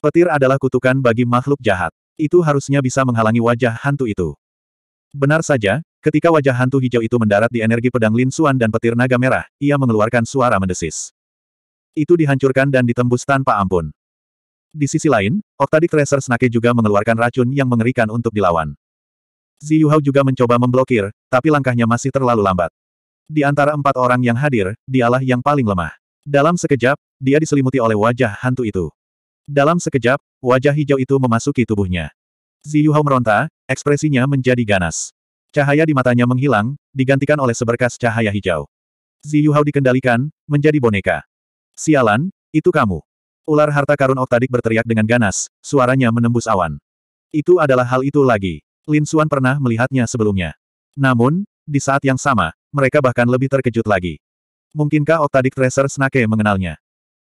Petir adalah kutukan bagi makhluk jahat. Itu harusnya bisa menghalangi wajah hantu itu. Benar saja, ketika wajah hantu hijau itu mendarat di energi pedang Lin Suan dan petir naga merah, ia mengeluarkan suara mendesis. Itu dihancurkan dan ditembus tanpa ampun. Di sisi lain, Octadic Tracer Snake juga mengeluarkan racun yang mengerikan untuk dilawan. Zi Yuhao juga mencoba memblokir, tapi langkahnya masih terlalu lambat. Di antara empat orang yang hadir, dialah yang paling lemah. Dalam sekejap, dia diselimuti oleh wajah hantu itu. Dalam sekejap, wajah hijau itu memasuki tubuhnya. Ziyuhao meronta, ekspresinya menjadi ganas. Cahaya di matanya menghilang, digantikan oleh seberkas cahaya hijau. Ziyuhao dikendalikan, menjadi boneka. Sialan, itu kamu. Ular harta karun oktadik berteriak dengan ganas, suaranya menembus awan. Itu adalah hal itu lagi. Lin Suan pernah melihatnya sebelumnya. Namun, di saat yang sama, mereka bahkan lebih terkejut lagi. Mungkinkah oktadik Tracer Snake mengenalnya?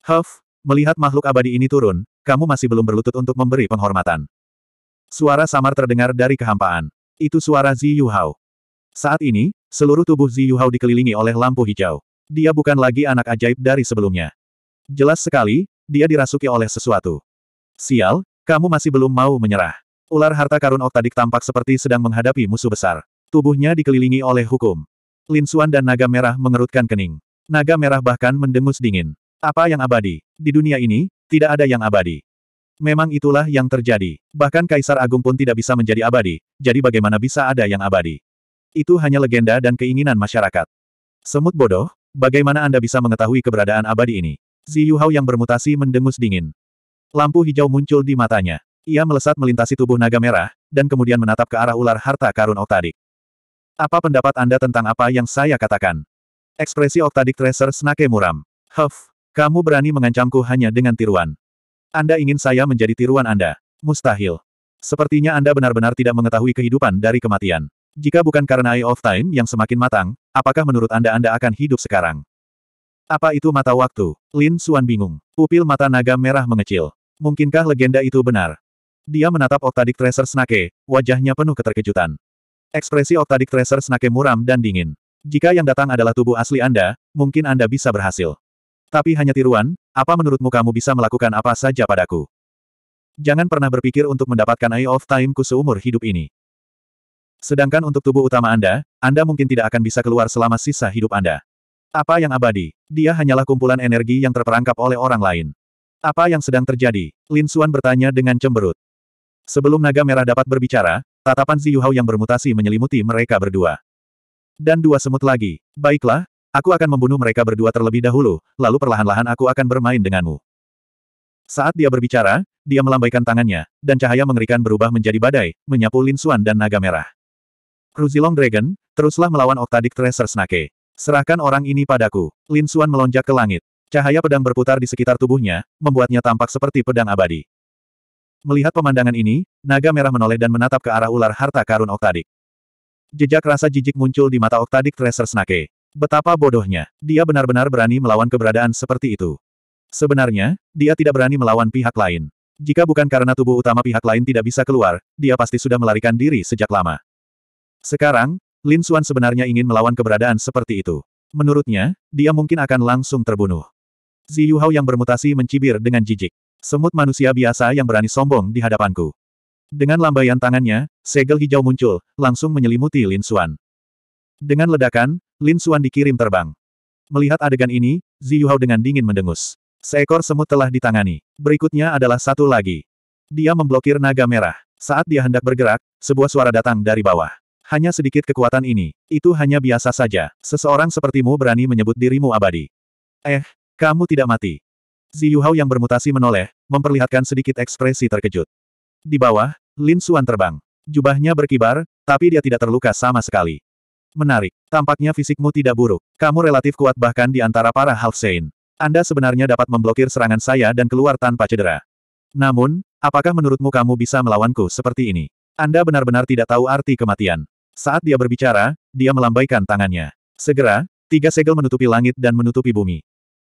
Huff, Melihat makhluk abadi ini turun, kamu masih belum berlutut untuk memberi penghormatan. Suara samar terdengar dari kehampaan. Itu suara Zi Yuhao. Saat ini, seluruh tubuh Zi Yuhao dikelilingi oleh lampu hijau. Dia bukan lagi anak ajaib dari sebelumnya. Jelas sekali, dia dirasuki oleh sesuatu. Sial, kamu masih belum mau menyerah. Ular harta karun oktadik tampak seperti sedang menghadapi musuh besar. Tubuhnya dikelilingi oleh hukum. Lin Linsuan dan naga merah mengerutkan kening. Naga merah bahkan mendengus dingin. Apa yang abadi? Di dunia ini, tidak ada yang abadi. Memang itulah yang terjadi. Bahkan Kaisar Agung pun tidak bisa menjadi abadi, jadi bagaimana bisa ada yang abadi? Itu hanya legenda dan keinginan masyarakat. Semut bodoh, bagaimana Anda bisa mengetahui keberadaan abadi ini? Zi Hao yang bermutasi mendengus dingin. Lampu hijau muncul di matanya. Ia melesat melintasi tubuh naga merah, dan kemudian menatap ke arah ular harta karun Oktadik. Apa pendapat Anda tentang apa yang saya katakan? Ekspresi Oktadik Tracer Snake muram. Huff, kamu berani mengancamku hanya dengan tiruan. Anda ingin saya menjadi tiruan Anda? Mustahil. Sepertinya Anda benar-benar tidak mengetahui kehidupan dari kematian. Jika bukan karena Eye of Time yang semakin matang, apakah menurut Anda Anda akan hidup sekarang? Apa itu mata waktu? Lin Suan bingung. Pupil mata naga merah mengecil. Mungkinkah legenda itu benar? Dia menatap Octadic Tracer Snake, wajahnya penuh keterkejutan. Ekspresi Octadic Tracer Snake muram dan dingin. Jika yang datang adalah tubuh asli Anda, mungkin Anda bisa berhasil. Tapi hanya tiruan, apa menurutmu kamu bisa melakukan apa saja padaku? Jangan pernah berpikir untuk mendapatkan Eye of Timeku seumur hidup ini. Sedangkan untuk tubuh utama Anda, Anda mungkin tidak akan bisa keluar selama sisa hidup Anda. Apa yang abadi? Dia hanyalah kumpulan energi yang terperangkap oleh orang lain. Apa yang sedang terjadi? Lin Xuan bertanya dengan cemberut. Sebelum naga merah dapat berbicara, tatapan Zi Hao yang bermutasi menyelimuti mereka berdua. Dan dua semut lagi. Baiklah, Aku akan membunuh mereka berdua terlebih dahulu, lalu perlahan-lahan aku akan bermain denganmu. Saat dia berbicara, dia melambaikan tangannya, dan cahaya mengerikan berubah menjadi badai, menyapu Lin Xuan dan naga merah. Ruzilong Dragon, teruslah melawan Octadic Tracer Snake. Serahkan orang ini padaku. Lin Xuan melonjak ke langit. Cahaya pedang berputar di sekitar tubuhnya, membuatnya tampak seperti pedang abadi. Melihat pemandangan ini, naga merah menoleh dan menatap ke arah ular harta karun Oktadik. Jejak rasa jijik muncul di mata Oktadik Tracer Snake. Betapa bodohnya, dia benar-benar berani melawan keberadaan seperti itu. Sebenarnya, dia tidak berani melawan pihak lain. Jika bukan karena tubuh utama pihak lain tidak bisa keluar, dia pasti sudah melarikan diri sejak lama. Sekarang, Lin Xuan sebenarnya ingin melawan keberadaan seperti itu. Menurutnya, dia mungkin akan langsung terbunuh. Zi Yu Hao yang bermutasi mencibir dengan jijik. Semut manusia biasa yang berani sombong di hadapanku. Dengan lambaian tangannya, segel hijau muncul, langsung menyelimuti Lin Xuan. Dengan ledakan, Lin Suan dikirim terbang. Melihat adegan ini, Zi Yuhao dengan dingin mendengus. Seekor semut telah ditangani. Berikutnya adalah satu lagi. Dia memblokir naga merah. Saat dia hendak bergerak, sebuah suara datang dari bawah. Hanya sedikit kekuatan ini. Itu hanya biasa saja. Seseorang sepertimu berani menyebut dirimu abadi. Eh, kamu tidak mati. Zi Yuhao yang bermutasi menoleh, memperlihatkan sedikit ekspresi terkejut. Di bawah, Lin Suan terbang. Jubahnya berkibar, tapi dia tidak terluka sama sekali. Menarik. Tampaknya fisikmu tidak buruk. Kamu relatif kuat bahkan di antara para Halfsein. Anda sebenarnya dapat memblokir serangan saya dan keluar tanpa cedera. Namun, apakah menurutmu kamu bisa melawanku seperti ini? Anda benar-benar tidak tahu arti kematian. Saat dia berbicara, dia melambaikan tangannya. Segera, tiga segel menutupi langit dan menutupi bumi.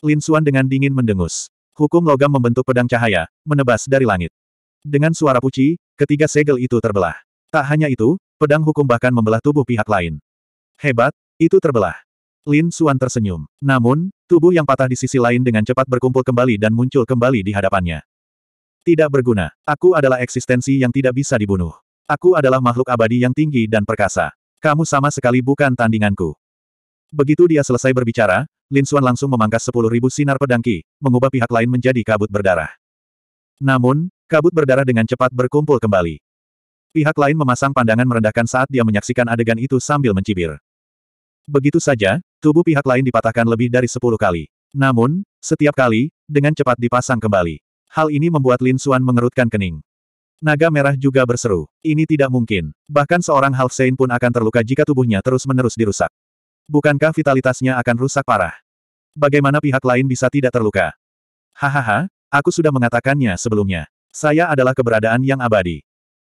Lin Xuan dengan dingin mendengus. Hukum logam membentuk pedang cahaya, menebas dari langit. Dengan suara puci, ketiga segel itu terbelah. Tak hanya itu, pedang hukum bahkan membelah tubuh pihak lain. Hebat, itu terbelah. Lin Suan tersenyum. Namun, tubuh yang patah di sisi lain dengan cepat berkumpul kembali dan muncul kembali di hadapannya. Tidak berguna. Aku adalah eksistensi yang tidak bisa dibunuh. Aku adalah makhluk abadi yang tinggi dan perkasa. Kamu sama sekali bukan tandinganku. Begitu dia selesai berbicara, Lin suan langsung memangkas 10.000 sinar pedangki mengubah pihak lain menjadi kabut berdarah. Namun, kabut berdarah dengan cepat berkumpul kembali. Pihak lain memasang pandangan merendahkan saat dia menyaksikan adegan itu sambil mencibir. Begitu saja, tubuh pihak lain dipatahkan lebih dari sepuluh kali. Namun, setiap kali, dengan cepat dipasang kembali. Hal ini membuat Lin Suan mengerutkan kening. Naga merah juga berseru. Ini tidak mungkin. Bahkan seorang Half Saint pun akan terluka jika tubuhnya terus-menerus dirusak. Bukankah vitalitasnya akan rusak parah? Bagaimana pihak lain bisa tidak terluka? Hahaha, aku sudah mengatakannya sebelumnya. Saya adalah keberadaan yang abadi.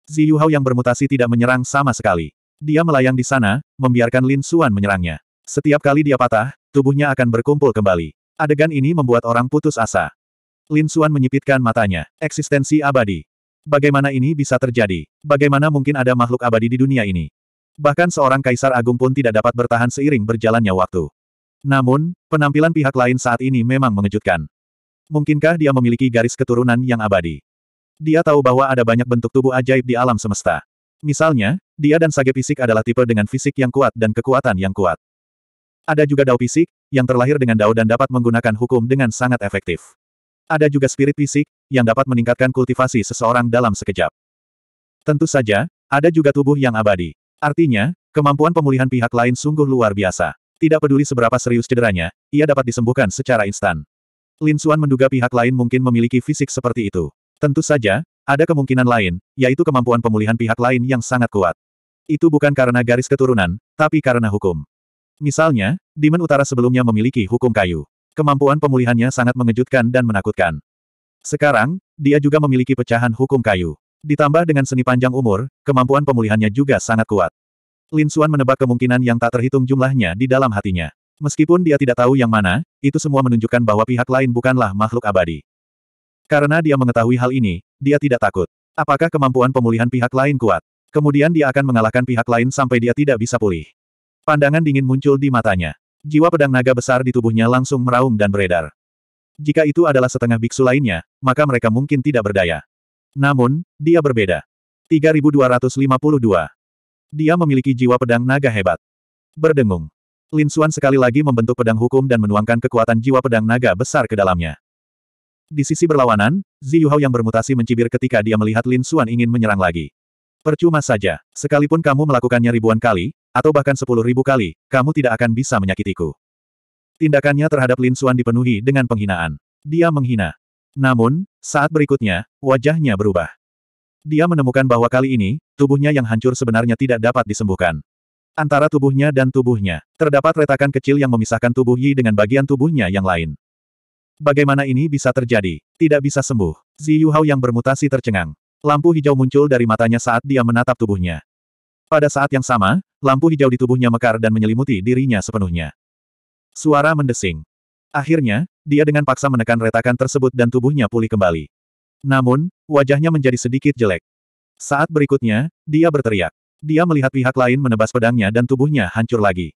Zi Hao yang bermutasi tidak menyerang sama sekali. Dia melayang di sana, membiarkan Lin Suan menyerangnya. Setiap kali dia patah, tubuhnya akan berkumpul kembali. Adegan ini membuat orang putus asa. Lin Suan menyipitkan matanya. Eksistensi abadi. Bagaimana ini bisa terjadi? Bagaimana mungkin ada makhluk abadi di dunia ini? Bahkan seorang kaisar agung pun tidak dapat bertahan seiring berjalannya waktu. Namun, penampilan pihak lain saat ini memang mengejutkan. Mungkinkah dia memiliki garis keturunan yang abadi? Dia tahu bahwa ada banyak bentuk tubuh ajaib di alam semesta. Misalnya, dia dan Sage Fisik adalah tipe dengan fisik yang kuat dan kekuatan yang kuat. Ada juga Dao Fisik, yang terlahir dengan Dao dan dapat menggunakan hukum dengan sangat efektif. Ada juga Spirit Fisik, yang dapat meningkatkan kultivasi seseorang dalam sekejap. Tentu saja, ada juga tubuh yang abadi. Artinya, kemampuan pemulihan pihak lain sungguh luar biasa. Tidak peduli seberapa serius cederanya, ia dapat disembuhkan secara instan. Lin Suan menduga pihak lain mungkin memiliki fisik seperti itu. Tentu saja, ada kemungkinan lain, yaitu kemampuan pemulihan pihak lain yang sangat kuat. Itu bukan karena garis keturunan, tapi karena hukum. Misalnya, Dimen Utara sebelumnya memiliki hukum kayu. Kemampuan pemulihannya sangat mengejutkan dan menakutkan. Sekarang, dia juga memiliki pecahan hukum kayu. Ditambah dengan seni panjang umur, kemampuan pemulihannya juga sangat kuat. Lin Suan menebak kemungkinan yang tak terhitung jumlahnya di dalam hatinya. Meskipun dia tidak tahu yang mana, itu semua menunjukkan bahwa pihak lain bukanlah makhluk abadi. Karena dia mengetahui hal ini, dia tidak takut. Apakah kemampuan pemulihan pihak lain kuat? Kemudian dia akan mengalahkan pihak lain sampai dia tidak bisa pulih. Pandangan dingin muncul di matanya. Jiwa pedang naga besar di tubuhnya langsung meraung dan beredar. Jika itu adalah setengah biksu lainnya, maka mereka mungkin tidak berdaya. Namun, dia berbeda. 3252. Dia memiliki jiwa pedang naga hebat. Berdengung. Lin Xuan sekali lagi membentuk pedang hukum dan menuangkan kekuatan jiwa pedang naga besar ke dalamnya. Di sisi berlawanan, Zi Yuhao yang bermutasi mencibir ketika dia melihat Lin Xuan ingin menyerang lagi. Percuma saja, sekalipun kamu melakukannya ribuan kali, atau bahkan sepuluh ribu kali, kamu tidak akan bisa menyakitiku. Tindakannya terhadap Lin Suan dipenuhi dengan penghinaan. Dia menghina. Namun, saat berikutnya, wajahnya berubah. Dia menemukan bahwa kali ini, tubuhnya yang hancur sebenarnya tidak dapat disembuhkan. Antara tubuhnya dan tubuhnya, terdapat retakan kecil yang memisahkan tubuh Yi dengan bagian tubuhnya yang lain. Bagaimana ini bisa terjadi? Tidak bisa sembuh. Zi Yu Hao yang bermutasi tercengang. Lampu hijau muncul dari matanya saat dia menatap tubuhnya. Pada saat yang sama, lampu hijau di tubuhnya mekar dan menyelimuti dirinya sepenuhnya. Suara mendesing. Akhirnya, dia dengan paksa menekan retakan tersebut dan tubuhnya pulih kembali. Namun, wajahnya menjadi sedikit jelek. Saat berikutnya, dia berteriak. Dia melihat pihak lain menebas pedangnya dan tubuhnya hancur lagi.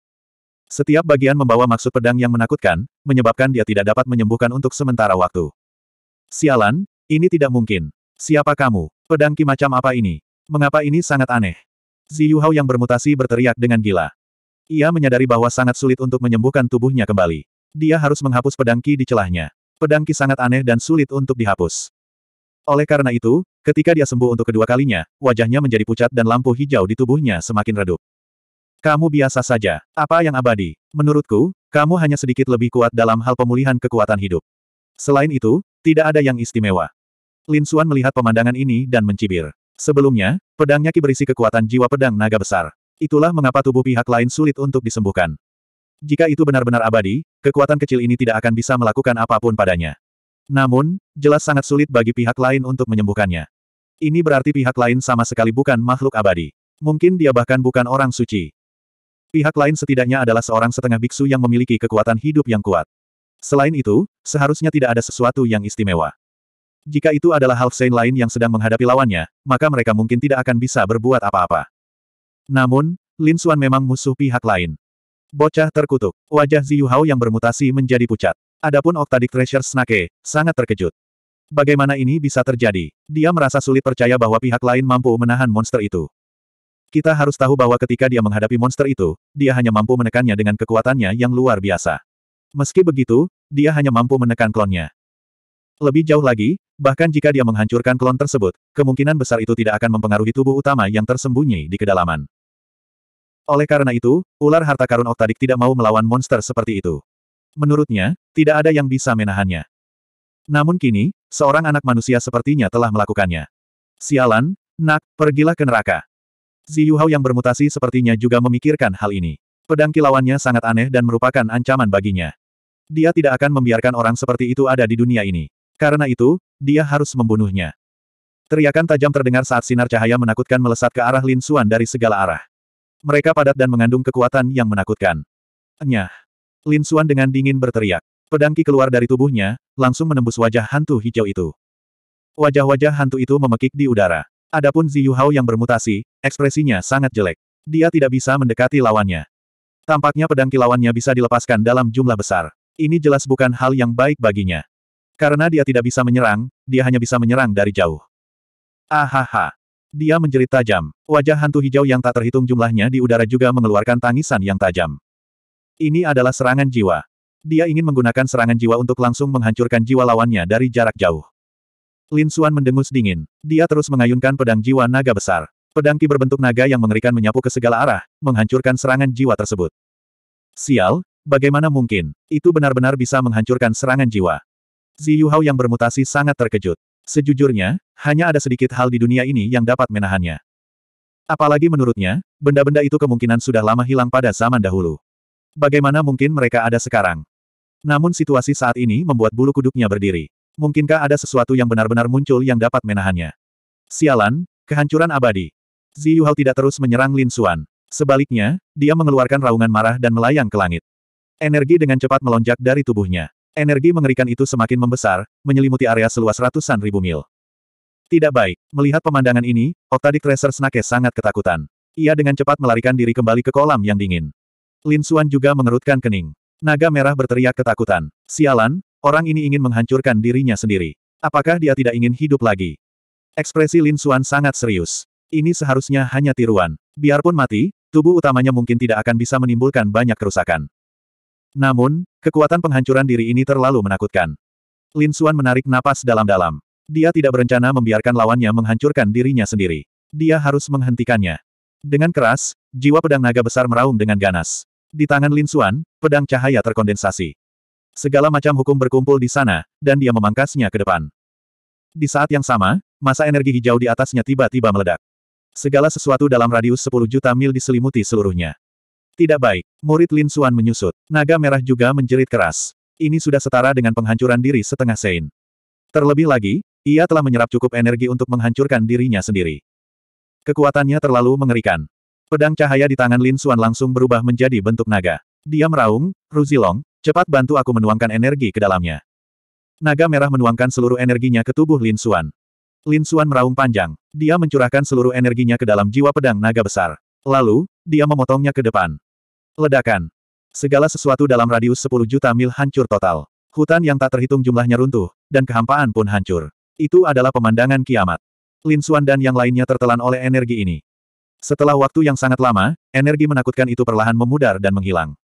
Setiap bagian membawa maksud pedang yang menakutkan, menyebabkan dia tidak dapat menyembuhkan untuk sementara waktu. Sialan, ini tidak mungkin. Siapa kamu? Pedang ki macam apa ini? Mengapa ini sangat aneh? Zi Yuhao yang bermutasi berteriak dengan gila. Ia menyadari bahwa sangat sulit untuk menyembuhkan tubuhnya kembali. Dia harus menghapus pedang ki di celahnya. Pedang ki sangat aneh dan sulit untuk dihapus. Oleh karena itu, ketika dia sembuh untuk kedua kalinya, wajahnya menjadi pucat dan lampu hijau di tubuhnya semakin redup. Kamu biasa saja. Apa yang abadi? Menurutku, kamu hanya sedikit lebih kuat dalam hal pemulihan kekuatan hidup. Selain itu, tidak ada yang istimewa. Lin Suan melihat pemandangan ini dan mencibir. Sebelumnya, pedangnya Ki berisi kekuatan jiwa pedang naga besar. Itulah mengapa tubuh pihak lain sulit untuk disembuhkan. Jika itu benar-benar abadi, kekuatan kecil ini tidak akan bisa melakukan apapun padanya. Namun, jelas sangat sulit bagi pihak lain untuk menyembuhkannya. Ini berarti pihak lain sama sekali bukan makhluk abadi. Mungkin dia bahkan bukan orang suci. Pihak lain setidaknya adalah seorang setengah biksu yang memiliki kekuatan hidup yang kuat. Selain itu, seharusnya tidak ada sesuatu yang istimewa. Jika itu adalah Saint lain yang sedang menghadapi lawannya, maka mereka mungkin tidak akan bisa berbuat apa-apa. Namun, Lin Xuan memang musuh pihak lain. Bocah terkutuk, wajah Ziyu Hao yang bermutasi menjadi pucat. Adapun Octadic Treasure Snake, sangat terkejut. Bagaimana ini bisa terjadi? Dia merasa sulit percaya bahwa pihak lain mampu menahan monster itu. Kita harus tahu bahwa ketika dia menghadapi monster itu, dia hanya mampu menekannya dengan kekuatannya yang luar biasa. Meski begitu, dia hanya mampu menekan klonnya. Lebih jauh lagi, bahkan jika dia menghancurkan klon tersebut, kemungkinan besar itu tidak akan mempengaruhi tubuh utama yang tersembunyi di kedalaman. Oleh karena itu, ular harta karun Oktadik tidak mau melawan monster seperti itu. Menurutnya, tidak ada yang bisa menahannya. Namun kini, seorang anak manusia sepertinya telah melakukannya. Sialan, nak, pergilah ke neraka. Hao yang bermutasi sepertinya juga memikirkan hal ini. Pedang kilauannya sangat aneh dan merupakan ancaman baginya. Dia tidak akan membiarkan orang seperti itu ada di dunia ini. Karena itu, dia harus membunuhnya. Teriakan tajam terdengar saat sinar cahaya menakutkan melesat ke arah Lin Suan dari segala arah. Mereka padat dan mengandung kekuatan yang menakutkan. Nyah. Lin Suan dengan dingin berteriak. Pedangki keluar dari tubuhnya, langsung menembus wajah hantu hijau itu. Wajah-wajah hantu itu memekik di udara. Adapun Zi Hao yang bermutasi, ekspresinya sangat jelek. Dia tidak bisa mendekati lawannya. Tampaknya pedangki lawannya bisa dilepaskan dalam jumlah besar. Ini jelas bukan hal yang baik baginya. Karena dia tidak bisa menyerang, dia hanya bisa menyerang dari jauh. Ahaha. Dia menjerit tajam. Wajah hantu hijau yang tak terhitung jumlahnya di udara juga mengeluarkan tangisan yang tajam. Ini adalah serangan jiwa. Dia ingin menggunakan serangan jiwa untuk langsung menghancurkan jiwa lawannya dari jarak jauh. Lin Xuan mendengus dingin. Dia terus mengayunkan pedang jiwa naga besar. Pedang ki berbentuk naga yang mengerikan menyapu ke segala arah, menghancurkan serangan jiwa tersebut. Sial, bagaimana mungkin? Itu benar-benar bisa menghancurkan serangan jiwa. Zi Hao yang bermutasi sangat terkejut. Sejujurnya, hanya ada sedikit hal di dunia ini yang dapat menahannya. Apalagi menurutnya, benda-benda itu kemungkinan sudah lama hilang pada zaman dahulu. Bagaimana mungkin mereka ada sekarang? Namun situasi saat ini membuat bulu kuduknya berdiri. Mungkinkah ada sesuatu yang benar-benar muncul yang dapat menahannya? Sialan, kehancuran abadi. Zi Hao tidak terus menyerang Lin Xuan. Sebaliknya, dia mengeluarkan raungan marah dan melayang ke langit. Energi dengan cepat melonjak dari tubuhnya. Energi mengerikan itu semakin membesar, menyelimuti area seluas ratusan ribu mil. Tidak baik. Melihat pemandangan ini, Octadic Tracer Snake sangat ketakutan. Ia dengan cepat melarikan diri kembali ke kolam yang dingin. Lin Suan juga mengerutkan kening. Naga merah berteriak ketakutan. Sialan, orang ini ingin menghancurkan dirinya sendiri. Apakah dia tidak ingin hidup lagi? Ekspresi Lin Suan sangat serius. Ini seharusnya hanya tiruan. Biarpun mati, tubuh utamanya mungkin tidak akan bisa menimbulkan banyak kerusakan. Namun, kekuatan penghancuran diri ini terlalu menakutkan. Lin Xuan menarik napas dalam-dalam. Dia tidak berencana membiarkan lawannya menghancurkan dirinya sendiri. Dia harus menghentikannya. Dengan keras, jiwa pedang naga besar meraung dengan ganas. Di tangan Lin Xuan, pedang cahaya terkondensasi. Segala macam hukum berkumpul di sana, dan dia memangkasnya ke depan. Di saat yang sama, masa energi hijau di atasnya tiba-tiba meledak. Segala sesuatu dalam radius 10 juta mil diselimuti seluruhnya. Tidak baik. Murid Lin Suan menyusut. Naga merah juga menjerit keras. Ini sudah setara dengan penghancuran diri setengah sein. Terlebih lagi, ia telah menyerap cukup energi untuk menghancurkan dirinya sendiri. Kekuatannya terlalu mengerikan. Pedang cahaya di tangan Lin Suan langsung berubah menjadi bentuk naga. Dia meraung, Ruzilong, cepat bantu aku menuangkan energi ke dalamnya. Naga merah menuangkan seluruh energinya ke tubuh Lin Suan. Lin Suan meraung panjang. Dia mencurahkan seluruh energinya ke dalam jiwa pedang naga besar. Lalu, dia memotongnya ke depan. Ledakan. Segala sesuatu dalam radius 10 juta mil hancur total. Hutan yang tak terhitung jumlahnya runtuh, dan kehampaan pun hancur. Itu adalah pemandangan kiamat. Lin Suan dan yang lainnya tertelan oleh energi ini. Setelah waktu yang sangat lama, energi menakutkan itu perlahan memudar dan menghilang.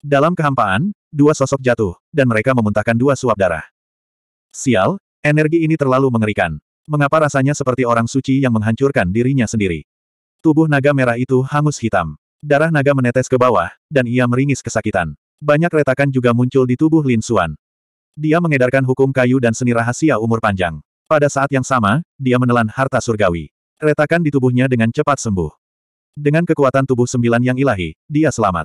Dalam kehampaan, dua sosok jatuh, dan mereka memuntahkan dua suap darah. Sial, energi ini terlalu mengerikan. Mengapa rasanya seperti orang suci yang menghancurkan dirinya sendiri? Tubuh naga merah itu hangus hitam. Darah naga menetes ke bawah, dan ia meringis kesakitan. Banyak retakan juga muncul di tubuh Lin Suan. Dia mengedarkan hukum kayu dan seni rahasia umur panjang. Pada saat yang sama, dia menelan harta surgawi. Retakan di tubuhnya dengan cepat sembuh. Dengan kekuatan tubuh sembilan yang ilahi, dia selamat.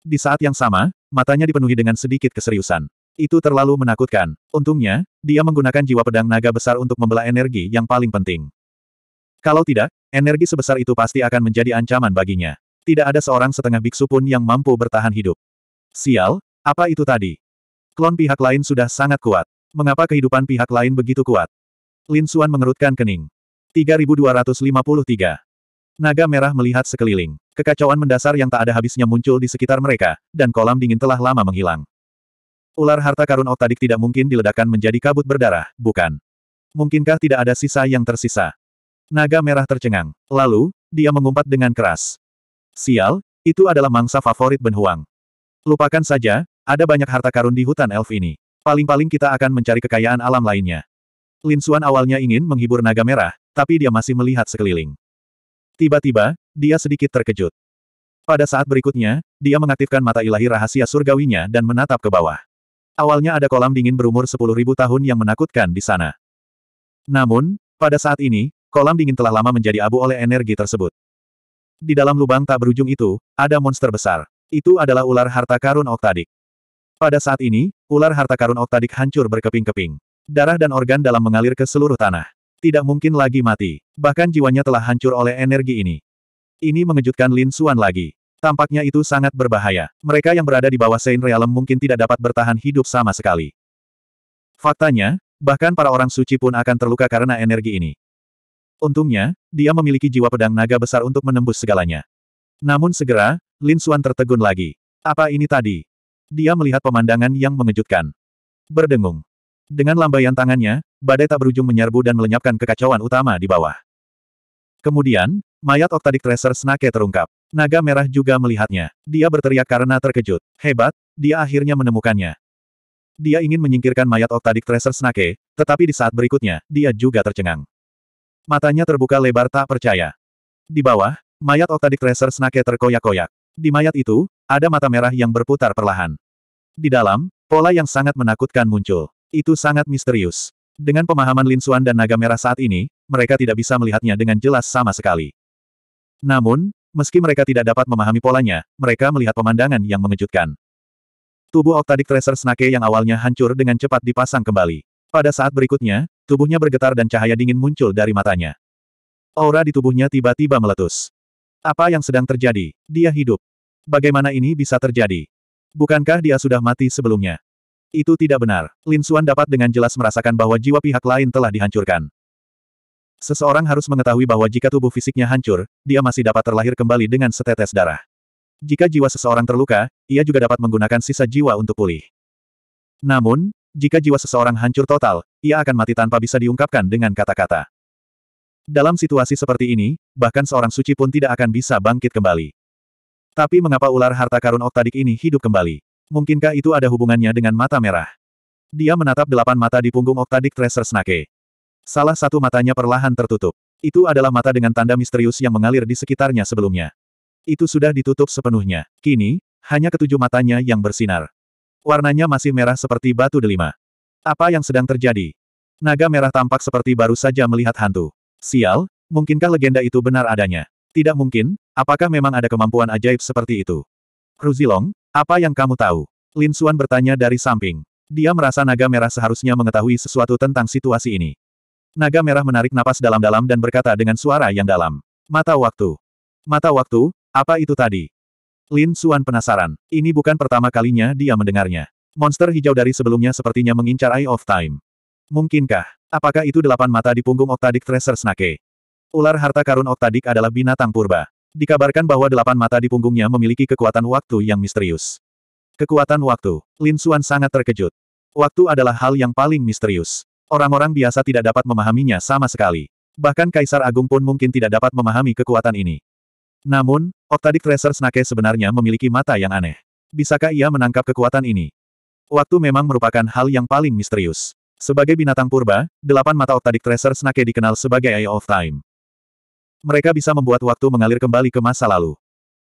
Di saat yang sama, matanya dipenuhi dengan sedikit keseriusan. Itu terlalu menakutkan. Untungnya, dia menggunakan jiwa pedang naga besar untuk membelah energi yang paling penting. Kalau tidak, energi sebesar itu pasti akan menjadi ancaman baginya. Tidak ada seorang setengah biksu pun yang mampu bertahan hidup. Sial, apa itu tadi? Klon pihak lain sudah sangat kuat. Mengapa kehidupan pihak lain begitu kuat? Lin Xuan mengerutkan kening. 3253. Naga merah melihat sekeliling. Kekacauan mendasar yang tak ada habisnya muncul di sekitar mereka, dan kolam dingin telah lama menghilang. Ular harta karun oktadik tidak mungkin diledakkan menjadi kabut berdarah, bukan? Mungkinkah tidak ada sisa yang tersisa? Naga merah tercengang. Lalu, dia mengumpat dengan keras. Sial, itu adalah mangsa favorit Ben Huang. Lupakan saja, ada banyak harta karun di hutan elf ini. Paling-paling kita akan mencari kekayaan alam lainnya. Lin Suan awalnya ingin menghibur naga merah, tapi dia masih melihat sekeliling. Tiba-tiba, dia sedikit terkejut. Pada saat berikutnya, dia mengaktifkan mata ilahi rahasia surgawinya dan menatap ke bawah. Awalnya ada kolam dingin berumur 10.000 tahun yang menakutkan di sana. Namun, pada saat ini, kolam dingin telah lama menjadi abu oleh energi tersebut. Di dalam lubang tak berujung itu, ada monster besar. Itu adalah ular harta karun oktadik. Pada saat ini, ular harta karun oktadik hancur berkeping-keping. Darah dan organ dalam mengalir ke seluruh tanah. Tidak mungkin lagi mati. Bahkan jiwanya telah hancur oleh energi ini. Ini mengejutkan Lin Xuan lagi. Tampaknya itu sangat berbahaya. Mereka yang berada di bawah Sein Realm mungkin tidak dapat bertahan hidup sama sekali. Faktanya, bahkan para orang suci pun akan terluka karena energi ini. Untungnya, dia memiliki jiwa pedang naga besar untuk menembus segalanya. Namun segera, Lin Suan tertegun lagi. Apa ini tadi? Dia melihat pemandangan yang mengejutkan. Berdengung. Dengan lambaian tangannya, badai tak berujung menyerbu dan melenyapkan kekacauan utama di bawah. Kemudian, mayat Octadic Tracer Snake terungkap. Naga merah juga melihatnya. Dia berteriak karena terkejut. Hebat, dia akhirnya menemukannya. Dia ingin menyingkirkan mayat Octadic Tracer Snake, tetapi di saat berikutnya, dia juga tercengang. Matanya terbuka lebar tak percaya. Di bawah, mayat Octadic Tracer Snake terkoyak-koyak. Di mayat itu, ada mata merah yang berputar perlahan. Di dalam, pola yang sangat menakutkan muncul. Itu sangat misterius. Dengan pemahaman Lin Xuan dan naga merah saat ini, mereka tidak bisa melihatnya dengan jelas sama sekali. Namun, meski mereka tidak dapat memahami polanya, mereka melihat pemandangan yang mengejutkan. Tubuh Octadic Tracer Snake yang awalnya hancur dengan cepat dipasang kembali. Pada saat berikutnya, tubuhnya bergetar dan cahaya dingin muncul dari matanya. Aura di tubuhnya tiba-tiba meletus. Apa yang sedang terjadi? Dia hidup. Bagaimana ini bisa terjadi? Bukankah dia sudah mati sebelumnya? Itu tidak benar. Lin Suan dapat dengan jelas merasakan bahwa jiwa pihak lain telah dihancurkan. Seseorang harus mengetahui bahwa jika tubuh fisiknya hancur, dia masih dapat terlahir kembali dengan setetes darah. Jika jiwa seseorang terluka, ia juga dapat menggunakan sisa jiwa untuk pulih. Namun, jika jiwa seseorang hancur total, ia akan mati tanpa bisa diungkapkan dengan kata-kata. Dalam situasi seperti ini, bahkan seorang suci pun tidak akan bisa bangkit kembali. Tapi mengapa ular harta karun oktadik ini hidup kembali? Mungkinkah itu ada hubungannya dengan mata merah? Dia menatap delapan mata di punggung oktadik Tracer Snake. Salah satu matanya perlahan tertutup. Itu adalah mata dengan tanda misterius yang mengalir di sekitarnya sebelumnya. Itu sudah ditutup sepenuhnya. Kini, hanya ketujuh matanya yang bersinar. Warnanya masih merah seperti batu delima. Apa yang sedang terjadi? Naga merah tampak seperti baru saja melihat hantu. Sial, mungkinkah legenda itu benar adanya? Tidak mungkin, apakah memang ada kemampuan ajaib seperti itu? Ruzilong, apa yang kamu tahu? Lin Xuan bertanya dari samping. Dia merasa naga merah seharusnya mengetahui sesuatu tentang situasi ini. Naga merah menarik napas dalam-dalam dan berkata dengan suara yang dalam. Mata waktu. Mata waktu, apa itu tadi? Lin Suan penasaran. Ini bukan pertama kalinya dia mendengarnya. Monster hijau dari sebelumnya sepertinya mengincar Eye of Time. Mungkinkah? Apakah itu delapan mata di punggung Octadik Tracer Snake? Ular harta karun Octadik adalah binatang purba. Dikabarkan bahwa delapan mata di punggungnya memiliki kekuatan waktu yang misterius. Kekuatan waktu. Lin Suan sangat terkejut. Waktu adalah hal yang paling misterius. Orang-orang biasa tidak dapat memahaminya sama sekali. Bahkan Kaisar Agung pun mungkin tidak dapat memahami kekuatan ini. Namun, Octadic Tracer Snake sebenarnya memiliki mata yang aneh. Bisakah ia menangkap kekuatan ini? Waktu memang merupakan hal yang paling misterius. Sebagai binatang purba, delapan mata Octadic Tracer Snake dikenal sebagai Eye of Time. Mereka bisa membuat waktu mengalir kembali ke masa lalu.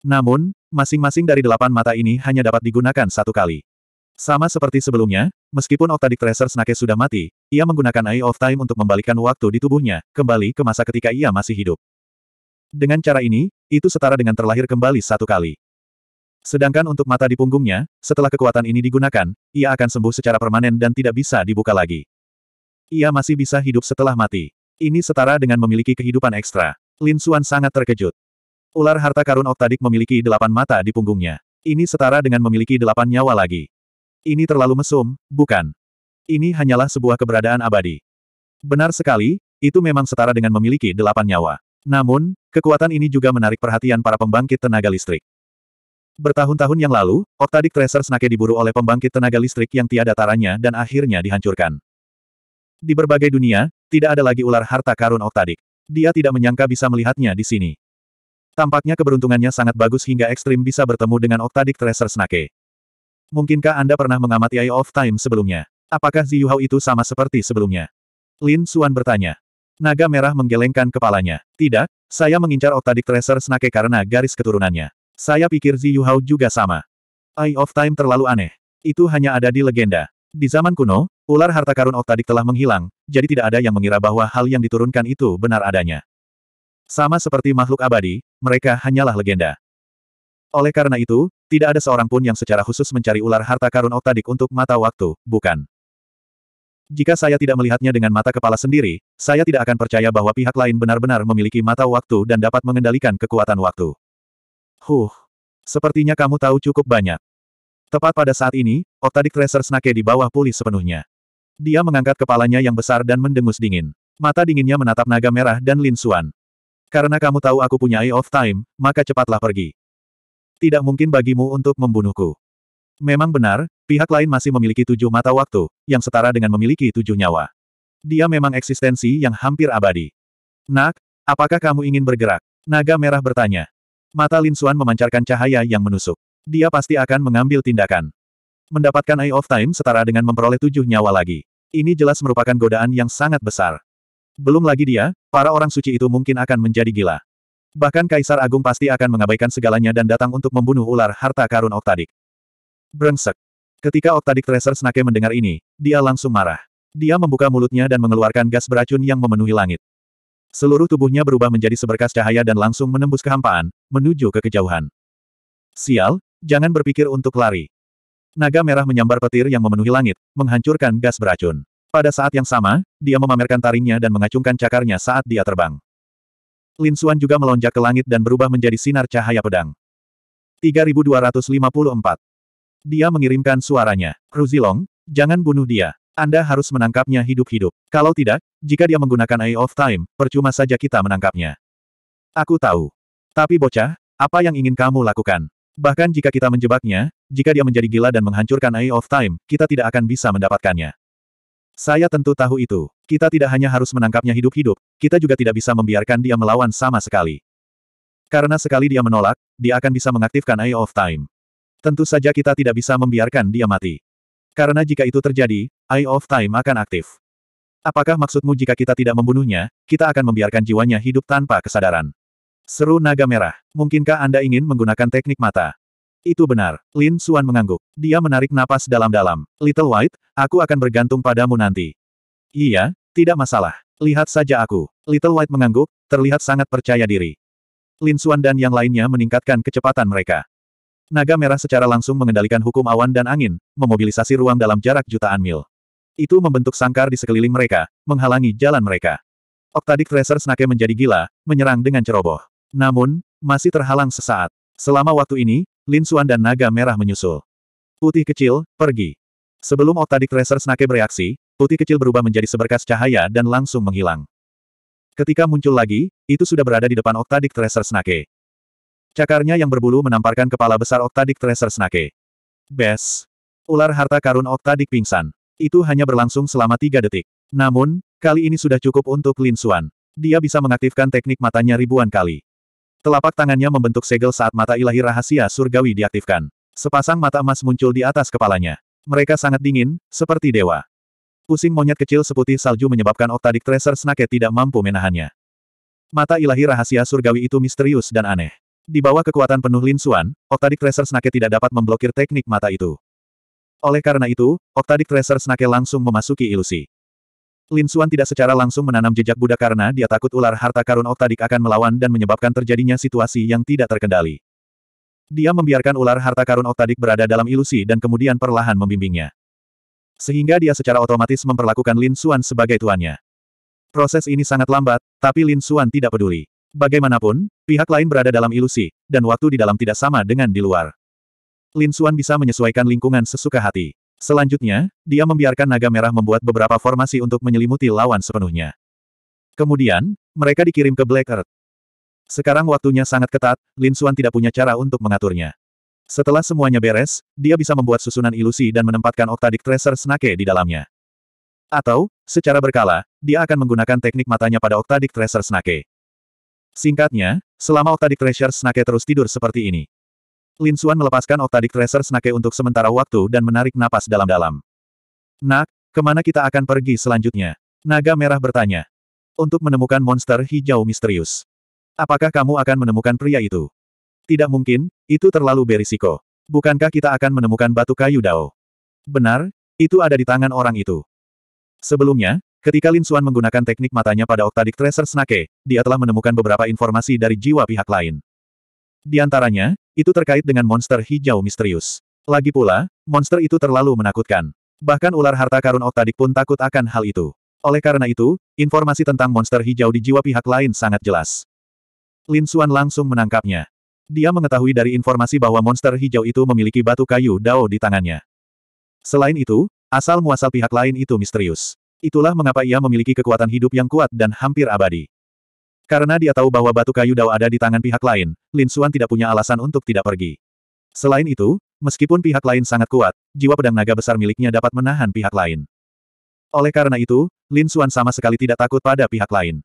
Namun, masing-masing dari delapan mata ini hanya dapat digunakan satu kali. Sama seperti sebelumnya, meskipun Octadic Tracer Snake sudah mati, ia menggunakan Eye of Time untuk membalikkan waktu di tubuhnya, kembali ke masa ketika ia masih hidup. Dengan cara ini, itu setara dengan terlahir kembali satu kali. Sedangkan untuk mata di punggungnya, setelah kekuatan ini digunakan, ia akan sembuh secara permanen dan tidak bisa dibuka lagi. Ia masih bisa hidup setelah mati. Ini setara dengan memiliki kehidupan ekstra. Lin Suan sangat terkejut. Ular harta karun oktadik memiliki delapan mata di punggungnya. Ini setara dengan memiliki delapan nyawa lagi. Ini terlalu mesum, bukan? Ini hanyalah sebuah keberadaan abadi. Benar sekali, itu memang setara dengan memiliki delapan nyawa. Namun, kekuatan ini juga menarik perhatian para pembangkit tenaga listrik. Bertahun-tahun yang lalu, Octadic Tracer Snake diburu oleh pembangkit tenaga listrik yang tiada taranya dan akhirnya dihancurkan. Di berbagai dunia, tidak ada lagi ular harta karun Octadic. Dia tidak menyangka bisa melihatnya di sini. Tampaknya keberuntungannya sangat bagus hingga ekstrim bisa bertemu dengan Octadic Tracer Snake. Mungkinkah Anda pernah mengamati Eye of Time sebelumnya? Apakah Ziyuhao itu sama seperti sebelumnya? Lin Suan bertanya. Naga merah menggelengkan kepalanya. Tidak, saya mengincar Octadic Tracer Snake karena garis keturunannya. Saya pikir Zi Yuhao juga sama. Eye of Time terlalu aneh. Itu hanya ada di legenda. Di zaman kuno, ular harta karun Octadic telah menghilang, jadi tidak ada yang mengira bahwa hal yang diturunkan itu benar adanya. Sama seperti makhluk abadi, mereka hanyalah legenda. Oleh karena itu, tidak ada seorang pun yang secara khusus mencari ular harta karun Octadic untuk mata waktu, bukan. Jika saya tidak melihatnya dengan mata kepala sendiri, saya tidak akan percaya bahwa pihak lain benar-benar memiliki mata waktu dan dapat mengendalikan kekuatan waktu. Huh. Sepertinya kamu tahu cukup banyak. Tepat pada saat ini, Octadic Tracer Snake di bawah pulih sepenuhnya. Dia mengangkat kepalanya yang besar dan mendengus dingin. Mata dinginnya menatap naga merah dan Lin Suan. Karena kamu tahu aku punya Eye of Time, maka cepatlah pergi. Tidak mungkin bagimu untuk membunuhku. Memang benar, pihak lain masih memiliki tujuh mata waktu, yang setara dengan memiliki tujuh nyawa. Dia memang eksistensi yang hampir abadi. Nak, apakah kamu ingin bergerak? Naga merah bertanya. Mata Lin Xuan memancarkan cahaya yang menusuk. Dia pasti akan mengambil tindakan. Mendapatkan Eye of Time setara dengan memperoleh tujuh nyawa lagi. Ini jelas merupakan godaan yang sangat besar. Belum lagi dia, para orang suci itu mungkin akan menjadi gila. Bahkan Kaisar Agung pasti akan mengabaikan segalanya dan datang untuk membunuh ular harta karun Oktadik. Brengsek. Ketika Octadic Tracer Snake mendengar ini, dia langsung marah. Dia membuka mulutnya dan mengeluarkan gas beracun yang memenuhi langit. Seluruh tubuhnya berubah menjadi seberkas cahaya dan langsung menembus kehampaan, menuju ke kejauhan. Sial, jangan berpikir untuk lari. Naga merah menyambar petir yang memenuhi langit, menghancurkan gas beracun. Pada saat yang sama, dia memamerkan taringnya dan mengacungkan cakarnya saat dia terbang. Lin Xuan juga melonjak ke langit dan berubah menjadi sinar cahaya pedang. 3254 dia mengirimkan suaranya. Ruzilong, jangan bunuh dia. Anda harus menangkapnya hidup-hidup. Kalau tidak, jika dia menggunakan Eye of Time, percuma saja kita menangkapnya. Aku tahu. Tapi bocah, apa yang ingin kamu lakukan? Bahkan jika kita menjebaknya, jika dia menjadi gila dan menghancurkan Eye of Time, kita tidak akan bisa mendapatkannya. Saya tentu tahu itu. Kita tidak hanya harus menangkapnya hidup-hidup, kita juga tidak bisa membiarkan dia melawan sama sekali. Karena sekali dia menolak, dia akan bisa mengaktifkan Eye of Time. Tentu saja kita tidak bisa membiarkan dia mati. Karena jika itu terjadi, Eye of Time akan aktif. Apakah maksudmu jika kita tidak membunuhnya, kita akan membiarkan jiwanya hidup tanpa kesadaran? Seru naga merah. Mungkinkah Anda ingin menggunakan teknik mata? Itu benar. Lin Suan mengangguk. Dia menarik napas dalam-dalam. Little White, aku akan bergantung padamu nanti. Iya, tidak masalah. Lihat saja aku. Little White mengangguk, terlihat sangat percaya diri. Lin Suan dan yang lainnya meningkatkan kecepatan mereka. Naga merah secara langsung mengendalikan hukum awan dan angin, memobilisasi ruang dalam jarak jutaan mil. Itu membentuk sangkar di sekeliling mereka, menghalangi jalan mereka. Octadic Tracer Snake menjadi gila, menyerang dengan ceroboh. Namun, masih terhalang sesaat. Selama waktu ini, Lin Xuan dan Naga Merah menyusul. Putih kecil, pergi. Sebelum Octadic Tracer Snake bereaksi, putih kecil berubah menjadi seberkas cahaya dan langsung menghilang. Ketika muncul lagi, itu sudah berada di depan Octadic Tracer Snake. Cakarnya yang berbulu menamparkan kepala besar Oktadik Tracer Snake. Bes. Ular harta karun Oktadik pingsan. Itu hanya berlangsung selama tiga detik. Namun, kali ini sudah cukup untuk Lin Suan. Dia bisa mengaktifkan teknik matanya ribuan kali. Telapak tangannya membentuk segel saat mata ilahi rahasia surgawi diaktifkan. Sepasang mata emas muncul di atas kepalanya. Mereka sangat dingin, seperti dewa. Pusing monyet kecil seputih salju menyebabkan Oktadik Tracer Snake tidak mampu menahannya. Mata ilahi rahasia surgawi itu misterius dan aneh. Di bawah kekuatan penuh Lin Xuan, Octadic Tracer Snake tidak dapat memblokir teknik mata itu. Oleh karena itu, Octadic Tracer Snake langsung memasuki ilusi. Lin Xuan tidak secara langsung menanam jejak Buddha karena dia takut ular harta karun Octadic akan melawan dan menyebabkan terjadinya situasi yang tidak terkendali. Dia membiarkan ular harta karun Octadic berada dalam ilusi dan kemudian perlahan membimbingnya. Sehingga dia secara otomatis memperlakukan Lin Xuan sebagai tuannya. Proses ini sangat lambat, tapi Lin Xuan tidak peduli. Bagaimanapun, pihak lain berada dalam ilusi, dan waktu di dalam tidak sama dengan di luar. Lin Xuan bisa menyesuaikan lingkungan sesuka hati. Selanjutnya, dia membiarkan naga merah membuat beberapa formasi untuk menyelimuti lawan sepenuhnya. Kemudian, mereka dikirim ke Black Earth. Sekarang waktunya sangat ketat, Lin Xuan tidak punya cara untuk mengaturnya. Setelah semuanya beres, dia bisa membuat susunan ilusi dan menempatkan Octadic Tracer Snake di dalamnya. Atau, secara berkala, dia akan menggunakan teknik matanya pada Octadic Tracer Snake. Singkatnya, selama Octadic Treasure Snake terus tidur seperti ini. Lin Xuan melepaskan Octadic Treasure Snake untuk sementara waktu dan menarik napas dalam-dalam. Nak, kemana kita akan pergi selanjutnya? Naga Merah bertanya. Untuk menemukan monster hijau misterius. Apakah kamu akan menemukan pria itu? Tidak mungkin, itu terlalu berisiko. Bukankah kita akan menemukan batu kayu dao? Benar, itu ada di tangan orang itu. Sebelumnya, Ketika Lin Xuan menggunakan teknik matanya pada Octadic Tracer Snake, dia telah menemukan beberapa informasi dari jiwa pihak lain. Di antaranya, itu terkait dengan monster hijau misterius. Lagi pula, monster itu terlalu menakutkan. Bahkan ular harta karun oktadik pun takut akan hal itu. Oleh karena itu, informasi tentang monster hijau di jiwa pihak lain sangat jelas. Lin Xuan langsung menangkapnya. Dia mengetahui dari informasi bahwa monster hijau itu memiliki batu kayu dao di tangannya. Selain itu, asal-muasal pihak lain itu misterius. Itulah mengapa ia memiliki kekuatan hidup yang kuat dan hampir abadi. Karena dia tahu bahwa batu kayu dao ada di tangan pihak lain, Lin Xuan tidak punya alasan untuk tidak pergi. Selain itu, meskipun pihak lain sangat kuat, jiwa pedang naga besar miliknya dapat menahan pihak lain. Oleh karena itu, Lin Xuan sama sekali tidak takut pada pihak lain.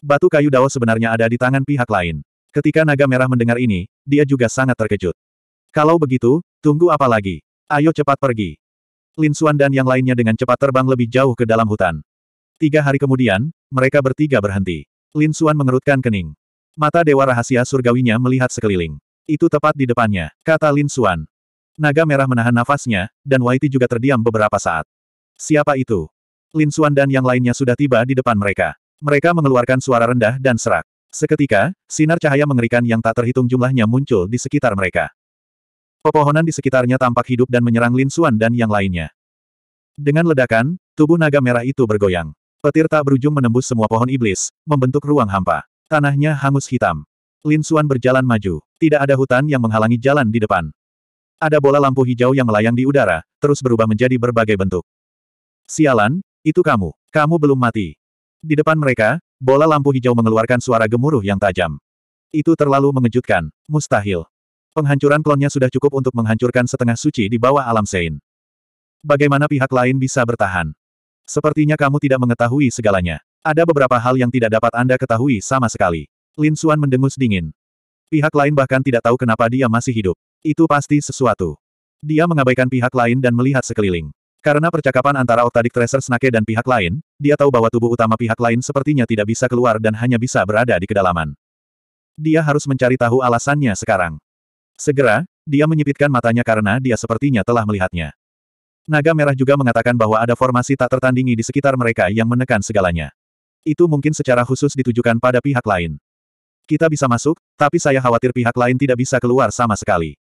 Batu kayu dao sebenarnya ada di tangan pihak lain. Ketika naga merah mendengar ini, dia juga sangat terkejut. Kalau begitu, tunggu apa lagi? Ayo cepat pergi. Lin Suan dan yang lainnya dengan cepat terbang lebih jauh ke dalam hutan. Tiga hari kemudian, mereka bertiga berhenti. Lin Suan mengerutkan kening. Mata Dewa Rahasia Surgawinya melihat sekeliling. Itu tepat di depannya, kata Lin Suan. Naga merah menahan nafasnya, dan Waiti juga terdiam beberapa saat. Siapa itu? Lin Suan dan yang lainnya sudah tiba di depan mereka. Mereka mengeluarkan suara rendah dan serak. Seketika, sinar cahaya mengerikan yang tak terhitung jumlahnya muncul di sekitar mereka. Pepohonan di sekitarnya tampak hidup dan menyerang Lin Xuan dan yang lainnya. Dengan ledakan, tubuh naga merah itu bergoyang. Petir tak berujung menembus semua pohon iblis, membentuk ruang hampa. Tanahnya hangus hitam. Lin Xuan berjalan maju. Tidak ada hutan yang menghalangi jalan di depan. Ada bola lampu hijau yang melayang di udara, terus berubah menjadi berbagai bentuk. Sialan, itu kamu. Kamu belum mati. Di depan mereka, bola lampu hijau mengeluarkan suara gemuruh yang tajam. Itu terlalu mengejutkan. Mustahil. Penghancuran klonnya sudah cukup untuk menghancurkan setengah suci di bawah alam Sein. Bagaimana pihak lain bisa bertahan? Sepertinya kamu tidak mengetahui segalanya. Ada beberapa hal yang tidak dapat Anda ketahui sama sekali. Lin Suan mendengus dingin. Pihak lain bahkan tidak tahu kenapa dia masih hidup. Itu pasti sesuatu. Dia mengabaikan pihak lain dan melihat sekeliling. Karena percakapan antara Octadic Tracer Snake dan pihak lain, dia tahu bahwa tubuh utama pihak lain sepertinya tidak bisa keluar dan hanya bisa berada di kedalaman. Dia harus mencari tahu alasannya sekarang. Segera, dia menyipitkan matanya karena dia sepertinya telah melihatnya. Naga Merah juga mengatakan bahwa ada formasi tak tertandingi di sekitar mereka yang menekan segalanya. Itu mungkin secara khusus ditujukan pada pihak lain. Kita bisa masuk, tapi saya khawatir pihak lain tidak bisa keluar sama sekali.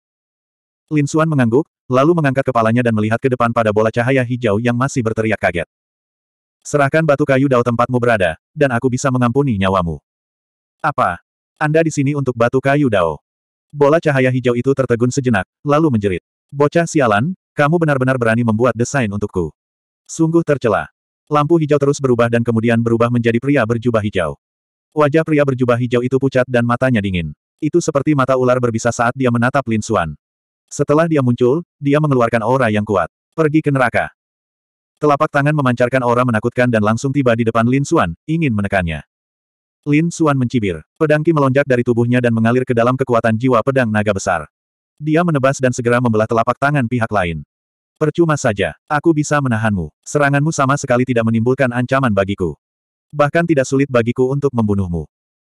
Lin Xuan mengangguk, lalu mengangkat kepalanya dan melihat ke depan pada bola cahaya hijau yang masih berteriak kaget. Serahkan batu kayu dao tempatmu berada, dan aku bisa mengampuni nyawamu. Apa? Anda di sini untuk batu kayu dao. Bola cahaya hijau itu tertegun sejenak, lalu menjerit. Bocah sialan, kamu benar-benar berani membuat desain untukku. Sungguh tercela. Lampu hijau terus berubah dan kemudian berubah menjadi pria berjubah hijau. Wajah pria berjubah hijau itu pucat dan matanya dingin. Itu seperti mata ular berbisa saat dia menatap Lin Xuan. Setelah dia muncul, dia mengeluarkan aura yang kuat. Pergi ke neraka. Telapak tangan memancarkan aura menakutkan dan langsung tiba di depan Lin Xuan, ingin menekannya. Lin Suan mencibir. Pedangki melonjak dari tubuhnya dan mengalir ke dalam kekuatan jiwa pedang naga besar. Dia menebas dan segera membelah telapak tangan pihak lain. Percuma saja, aku bisa menahanmu. Seranganmu sama sekali tidak menimbulkan ancaman bagiku. Bahkan tidak sulit bagiku untuk membunuhmu.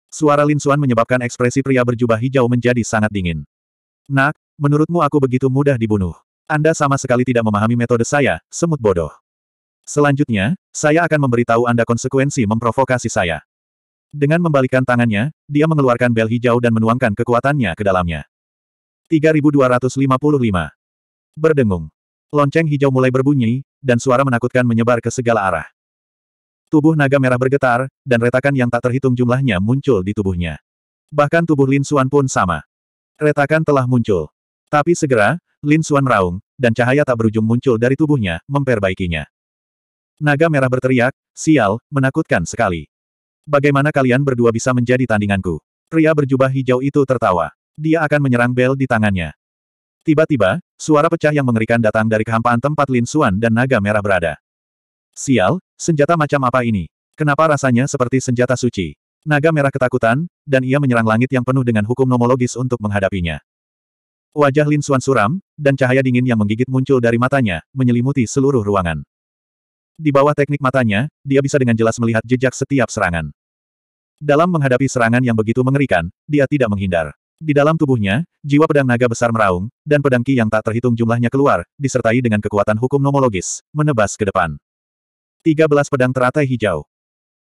Suara Lin Suan menyebabkan ekspresi pria berjubah hijau menjadi sangat dingin. Nak, menurutmu aku begitu mudah dibunuh? Anda sama sekali tidak memahami metode saya, semut bodoh. Selanjutnya, saya akan memberitahu Anda konsekuensi memprovokasi saya. Dengan membalikkan tangannya, dia mengeluarkan bel hijau dan menuangkan kekuatannya ke dalamnya. 3255. Berdengung. Lonceng hijau mulai berbunyi, dan suara menakutkan menyebar ke segala arah. Tubuh naga merah bergetar, dan retakan yang tak terhitung jumlahnya muncul di tubuhnya. Bahkan tubuh Lin Xuan pun sama. Retakan telah muncul. Tapi segera, Lin Xuan meraung, dan cahaya tak berujung muncul dari tubuhnya, memperbaikinya. Naga merah berteriak, sial, menakutkan sekali. Bagaimana kalian berdua bisa menjadi tandinganku? Pria berjubah hijau itu tertawa. Dia akan menyerang bel di tangannya. Tiba-tiba, suara pecah yang mengerikan datang dari kehampaan tempat Lin Suan dan naga merah berada. Sial, senjata macam apa ini? Kenapa rasanya seperti senjata suci? Naga merah ketakutan, dan ia menyerang langit yang penuh dengan hukum nomologis untuk menghadapinya. Wajah Lin Suan suram, dan cahaya dingin yang menggigit muncul dari matanya, menyelimuti seluruh ruangan. Di bawah teknik matanya, dia bisa dengan jelas melihat jejak setiap serangan. Dalam menghadapi serangan yang begitu mengerikan, dia tidak menghindar. Di dalam tubuhnya, jiwa pedang naga besar meraung, dan pedang ki yang tak terhitung jumlahnya keluar, disertai dengan kekuatan hukum nomologis, menebas ke depan. 13 pedang teratai hijau.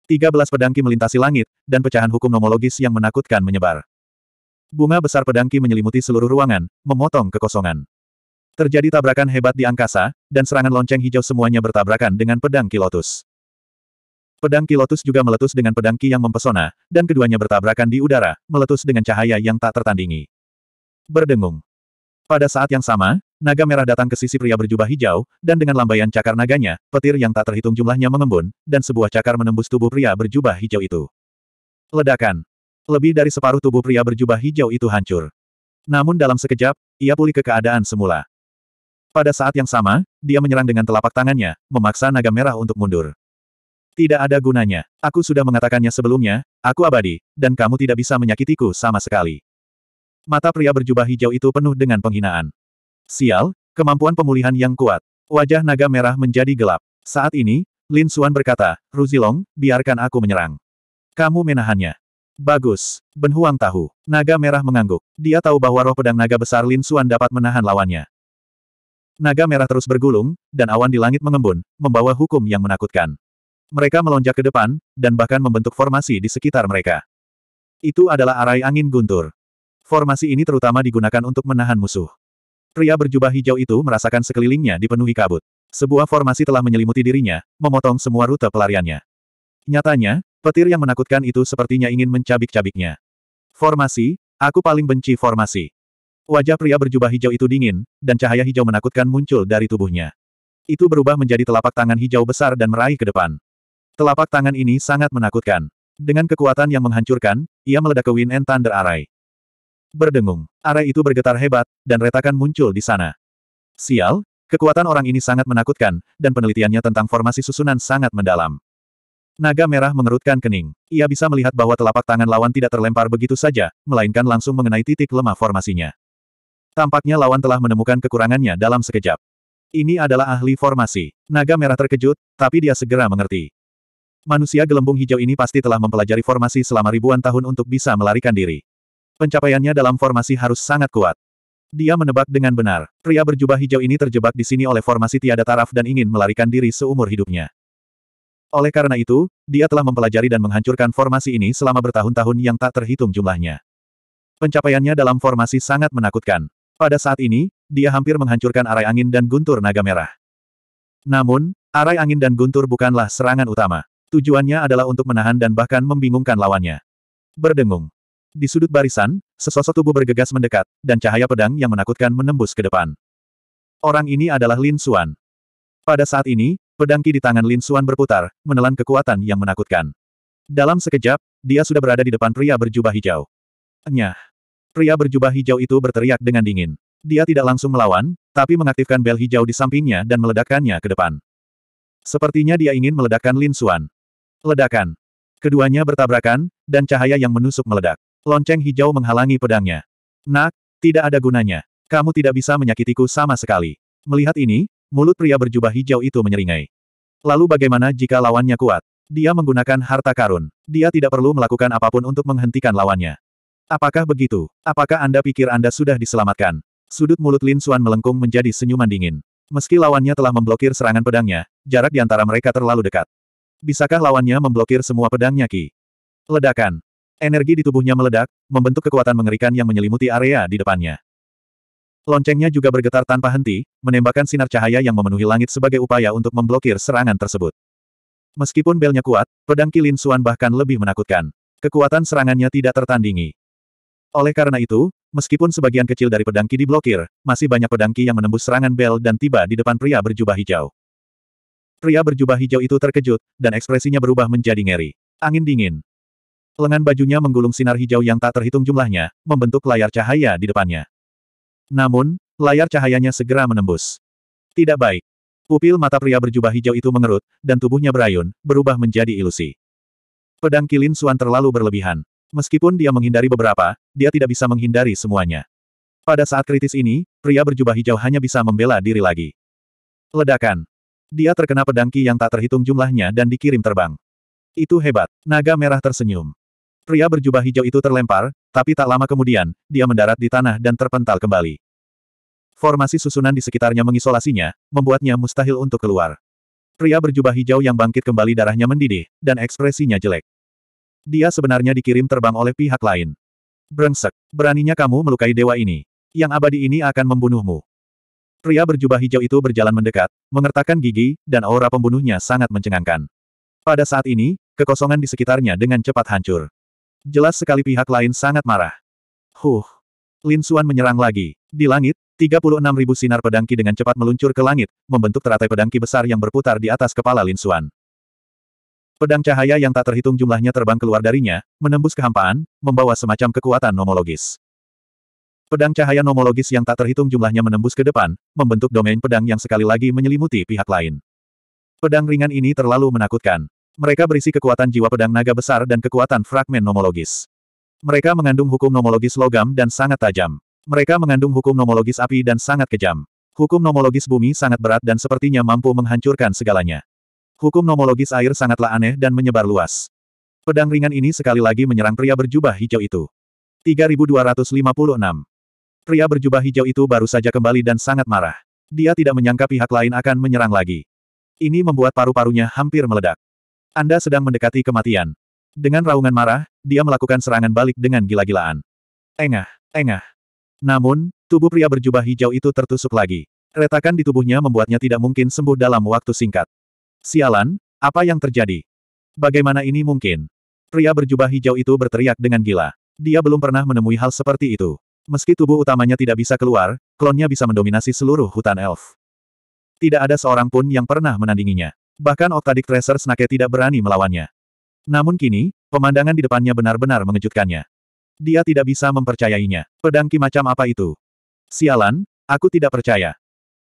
13 pedang ki melintasi langit, dan pecahan hukum nomologis yang menakutkan menyebar. Bunga besar pedang ki menyelimuti seluruh ruangan, memotong kekosongan. Terjadi tabrakan hebat di angkasa, dan serangan lonceng hijau semuanya bertabrakan dengan pedang Kilotus. Pedang Kilotus juga meletus dengan pedang Ki yang mempesona, dan keduanya bertabrakan di udara, meletus dengan cahaya yang tak tertandingi. Berdengung. Pada saat yang sama, naga merah datang ke sisi pria berjubah hijau, dan dengan lambaian cakar naganya, petir yang tak terhitung jumlahnya mengembun, dan sebuah cakar menembus tubuh pria berjubah hijau itu. Ledakan. Lebih dari separuh tubuh pria berjubah hijau itu hancur. Namun dalam sekejap, ia pulih ke keadaan semula. Pada saat yang sama, dia menyerang dengan telapak tangannya, memaksa naga merah untuk mundur. Tidak ada gunanya. Aku sudah mengatakannya sebelumnya, aku abadi, dan kamu tidak bisa menyakitiku sama sekali. Mata pria berjubah hijau itu penuh dengan penghinaan. Sial, kemampuan pemulihan yang kuat. Wajah naga merah menjadi gelap. Saat ini, Lin Suan berkata, Ruzilong, biarkan aku menyerang. Kamu menahannya. Bagus. Ben Huang tahu. Naga merah mengangguk. Dia tahu bahwa roh pedang naga besar Lin Suan dapat menahan lawannya. Naga merah terus bergulung, dan awan di langit mengembun, membawa hukum yang menakutkan. Mereka melonjak ke depan, dan bahkan membentuk formasi di sekitar mereka. Itu adalah arai angin guntur. Formasi ini terutama digunakan untuk menahan musuh. Pria berjubah hijau itu merasakan sekelilingnya dipenuhi kabut. Sebuah formasi telah menyelimuti dirinya, memotong semua rute pelariannya. Nyatanya, petir yang menakutkan itu sepertinya ingin mencabik-cabiknya. Formasi, aku paling benci formasi. Wajah pria berjubah hijau itu dingin, dan cahaya hijau menakutkan muncul dari tubuhnya. Itu berubah menjadi telapak tangan hijau besar dan meraih ke depan. Telapak tangan ini sangat menakutkan. Dengan kekuatan yang menghancurkan, ia meledak ke Wind and Thunder Array. Berdengung, array itu bergetar hebat, dan retakan muncul di sana. Sial, kekuatan orang ini sangat menakutkan, dan penelitiannya tentang formasi susunan sangat mendalam. Naga merah mengerutkan kening. Ia bisa melihat bahwa telapak tangan lawan tidak terlempar begitu saja, melainkan langsung mengenai titik lemah formasinya. Tampaknya lawan telah menemukan kekurangannya dalam sekejap. Ini adalah ahli formasi. Naga merah terkejut, tapi dia segera mengerti. Manusia gelembung hijau ini pasti telah mempelajari formasi selama ribuan tahun untuk bisa melarikan diri. Pencapaiannya dalam formasi harus sangat kuat. Dia menebak dengan benar, pria berjubah hijau ini terjebak di sini oleh formasi tiada taraf dan ingin melarikan diri seumur hidupnya. Oleh karena itu, dia telah mempelajari dan menghancurkan formasi ini selama bertahun-tahun yang tak terhitung jumlahnya. Pencapaiannya dalam formasi sangat menakutkan. Pada saat ini, dia hampir menghancurkan arai angin dan guntur naga merah. Namun, arai angin dan guntur bukanlah serangan utama. Tujuannya adalah untuk menahan dan bahkan membingungkan lawannya. Berdengung. Di sudut barisan, sesosok tubuh bergegas mendekat, dan cahaya pedang yang menakutkan menembus ke depan. Orang ini adalah Lin Xuan. Pada saat ini, pedang ki di tangan Lin Xuan berputar, menelan kekuatan yang menakutkan. Dalam sekejap, dia sudah berada di depan pria berjubah hijau. Nyah. Pria berjubah hijau itu berteriak dengan dingin. Dia tidak langsung melawan, tapi mengaktifkan bel hijau di sampingnya dan meledakkannya ke depan. Sepertinya dia ingin meledakkan Lin Xuan. Ledakan. Keduanya bertabrakan, dan cahaya yang menusuk meledak. Lonceng hijau menghalangi pedangnya. Nak, tidak ada gunanya. Kamu tidak bisa menyakitiku sama sekali. Melihat ini, mulut pria berjubah hijau itu menyeringai. Lalu bagaimana jika lawannya kuat? Dia menggunakan harta karun. Dia tidak perlu melakukan apapun untuk menghentikan lawannya. Apakah begitu? Apakah Anda pikir Anda sudah diselamatkan? Sudut mulut Lin Xuan melengkung menjadi senyuman dingin. Meski lawannya telah memblokir serangan pedangnya, jarak di antara mereka terlalu dekat. Bisakah lawannya memblokir semua pedangnya Ki? Ledakan. Energi di tubuhnya meledak, membentuk kekuatan mengerikan yang menyelimuti area di depannya. Loncengnya juga bergetar tanpa henti, menembakkan sinar cahaya yang memenuhi langit sebagai upaya untuk memblokir serangan tersebut. Meskipun belnya kuat, pedang Ki Lin Xuan bahkan lebih menakutkan. Kekuatan serangannya tidak tertandingi. Oleh karena itu, meskipun sebagian kecil dari pedangki diblokir, masih banyak pedangki yang menembus serangan bel dan tiba di depan pria berjubah hijau. Pria berjubah hijau itu terkejut, dan ekspresinya berubah menjadi ngeri. Angin dingin. Lengan bajunya menggulung sinar hijau yang tak terhitung jumlahnya, membentuk layar cahaya di depannya. Namun, layar cahayanya segera menembus. Tidak baik. Pupil mata pria berjubah hijau itu mengerut, dan tubuhnya berayun, berubah menjadi ilusi. Pedang kilin Suan terlalu berlebihan. Meskipun dia menghindari beberapa, dia tidak bisa menghindari semuanya. Pada saat kritis ini, pria berjubah hijau hanya bisa membela diri lagi. Ledakan. Dia terkena pedangki yang tak terhitung jumlahnya dan dikirim terbang. Itu hebat. Naga merah tersenyum. Pria berjubah hijau itu terlempar, tapi tak lama kemudian, dia mendarat di tanah dan terpental kembali. Formasi susunan di sekitarnya mengisolasinya, membuatnya mustahil untuk keluar. Pria berjubah hijau yang bangkit kembali darahnya mendidih, dan ekspresinya jelek. Dia sebenarnya dikirim terbang oleh pihak lain. Brengsek, beraninya kamu melukai dewa ini. Yang abadi ini akan membunuhmu. Pria berjubah hijau itu berjalan mendekat, mengertakkan gigi, dan aura pembunuhnya sangat mencengangkan. Pada saat ini, kekosongan di sekitarnya dengan cepat hancur. Jelas sekali pihak lain sangat marah. Huh. Lin Xuan menyerang lagi. Di langit, ribu sinar pedangki dengan cepat meluncur ke langit, membentuk teratai pedangki besar yang berputar di atas kepala Lin Xuan. Pedang cahaya yang tak terhitung jumlahnya terbang keluar darinya, menembus kehampaan, membawa semacam kekuatan nomologis. Pedang cahaya nomologis yang tak terhitung jumlahnya menembus ke depan, membentuk domain pedang yang sekali lagi menyelimuti pihak lain. Pedang ringan ini terlalu menakutkan. Mereka berisi kekuatan jiwa pedang naga besar dan kekuatan fragmen nomologis. Mereka mengandung hukum nomologis logam dan sangat tajam. Mereka mengandung hukum nomologis api dan sangat kejam. Hukum nomologis bumi sangat berat dan sepertinya mampu menghancurkan segalanya. Hukum nomologis air sangatlah aneh dan menyebar luas. Pedang ringan ini sekali lagi menyerang pria berjubah hijau itu. 3256. Pria berjubah hijau itu baru saja kembali dan sangat marah. Dia tidak menyangka pihak lain akan menyerang lagi. Ini membuat paru-parunya hampir meledak. Anda sedang mendekati kematian. Dengan raungan marah, dia melakukan serangan balik dengan gila-gilaan. Engah, engah. Namun, tubuh pria berjubah hijau itu tertusuk lagi. Retakan di tubuhnya membuatnya tidak mungkin sembuh dalam waktu singkat. Sialan, apa yang terjadi? Bagaimana ini mungkin? Pria berjubah hijau itu berteriak dengan gila. Dia belum pernah menemui hal seperti itu. Meski tubuh utamanya tidak bisa keluar, klonnya bisa mendominasi seluruh hutan elf. Tidak ada seorang pun yang pernah menandinginya. Bahkan Octadic Tracer Snake tidak berani melawannya. Namun kini, pemandangan di depannya benar-benar mengejutkannya. Dia tidak bisa mempercayainya. Pedang ki macam apa itu? Sialan, aku tidak percaya.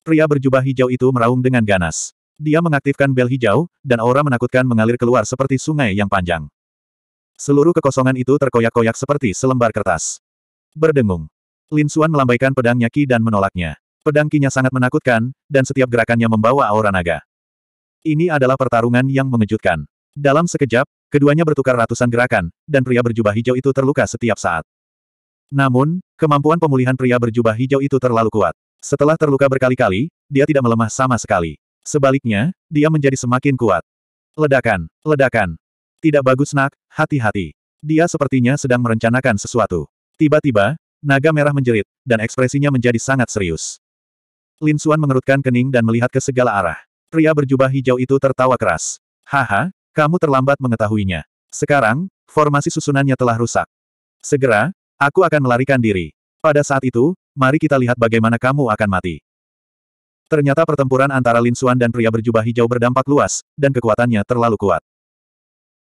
Pria berjubah hijau itu meraung dengan ganas. Dia mengaktifkan bel hijau, dan aura menakutkan mengalir keluar seperti sungai yang panjang. Seluruh kekosongan itu terkoyak-koyak seperti selembar kertas. Berdengung. Lin Xuan melambaikan pedangnya Ki dan menolaknya. Pedang Kinya sangat menakutkan, dan setiap gerakannya membawa aura naga. Ini adalah pertarungan yang mengejutkan. Dalam sekejap, keduanya bertukar ratusan gerakan, dan pria berjubah hijau itu terluka setiap saat. Namun, kemampuan pemulihan pria berjubah hijau itu terlalu kuat. Setelah terluka berkali-kali, dia tidak melemah sama sekali. Sebaliknya, dia menjadi semakin kuat. Ledakan, ledakan. Tidak bagus nak, hati-hati. Dia sepertinya sedang merencanakan sesuatu. Tiba-tiba, naga merah menjerit, dan ekspresinya menjadi sangat serius. Lin Xuan mengerutkan kening dan melihat ke segala arah. Pria berjubah hijau itu tertawa keras. Haha, kamu terlambat mengetahuinya. Sekarang, formasi susunannya telah rusak. Segera, aku akan melarikan diri. Pada saat itu, mari kita lihat bagaimana kamu akan mati. Ternyata pertempuran antara Lin Xuan dan pria berjubah hijau berdampak luas, dan kekuatannya terlalu kuat.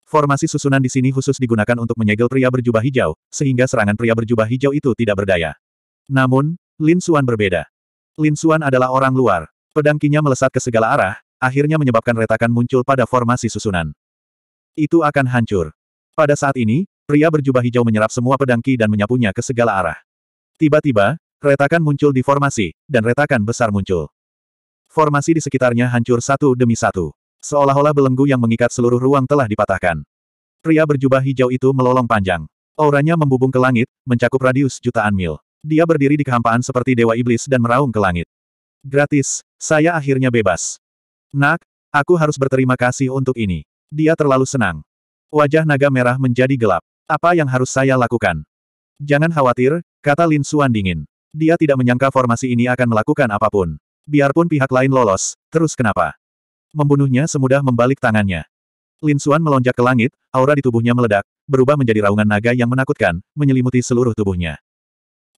Formasi susunan di sini khusus digunakan untuk menyegel pria berjubah hijau, sehingga serangan pria berjubah hijau itu tidak berdaya. Namun, Lin Xuan berbeda. Lin Xuan adalah orang luar. Pedangkinya melesat ke segala arah, akhirnya menyebabkan retakan muncul pada formasi susunan. Itu akan hancur. Pada saat ini, pria berjubah hijau menyerap semua pedangki dan menyapunya ke segala arah. Tiba-tiba, retakan muncul di formasi, dan retakan besar muncul. Formasi di sekitarnya hancur satu demi satu. Seolah-olah belenggu yang mengikat seluruh ruang telah dipatahkan. Pria berjubah hijau itu melolong panjang. Auranya membubung ke langit, mencakup radius jutaan mil. Dia berdiri di kehampaan seperti dewa iblis dan meraung ke langit. Gratis, saya akhirnya bebas. Nak, aku harus berterima kasih untuk ini. Dia terlalu senang. Wajah naga merah menjadi gelap. Apa yang harus saya lakukan? Jangan khawatir, kata Lin Suan dingin. Dia tidak menyangka formasi ini akan melakukan apapun. Biarpun pihak lain lolos, terus kenapa? Membunuhnya semudah membalik tangannya. Lin Suan melonjak ke langit, aura di tubuhnya meledak, berubah menjadi raungan naga yang menakutkan, menyelimuti seluruh tubuhnya.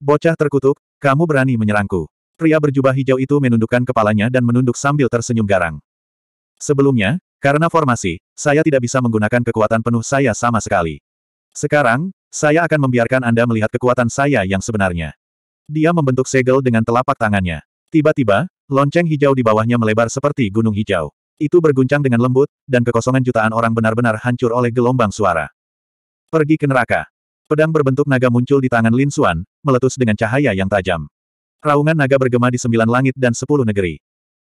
Bocah terkutuk, kamu berani menyerangku. Pria berjubah hijau itu menundukkan kepalanya dan menunduk sambil tersenyum garang. Sebelumnya, karena formasi, saya tidak bisa menggunakan kekuatan penuh saya sama sekali. Sekarang, saya akan membiarkan Anda melihat kekuatan saya yang sebenarnya. Dia membentuk segel dengan telapak tangannya. Tiba-tiba, lonceng hijau di bawahnya melebar seperti gunung hijau. Itu berguncang dengan lembut, dan kekosongan jutaan orang benar-benar hancur oleh gelombang suara. Pergi ke neraka. Pedang berbentuk naga muncul di tangan Lin Xuan, meletus dengan cahaya yang tajam. Raungan naga bergema di sembilan langit dan sepuluh negeri.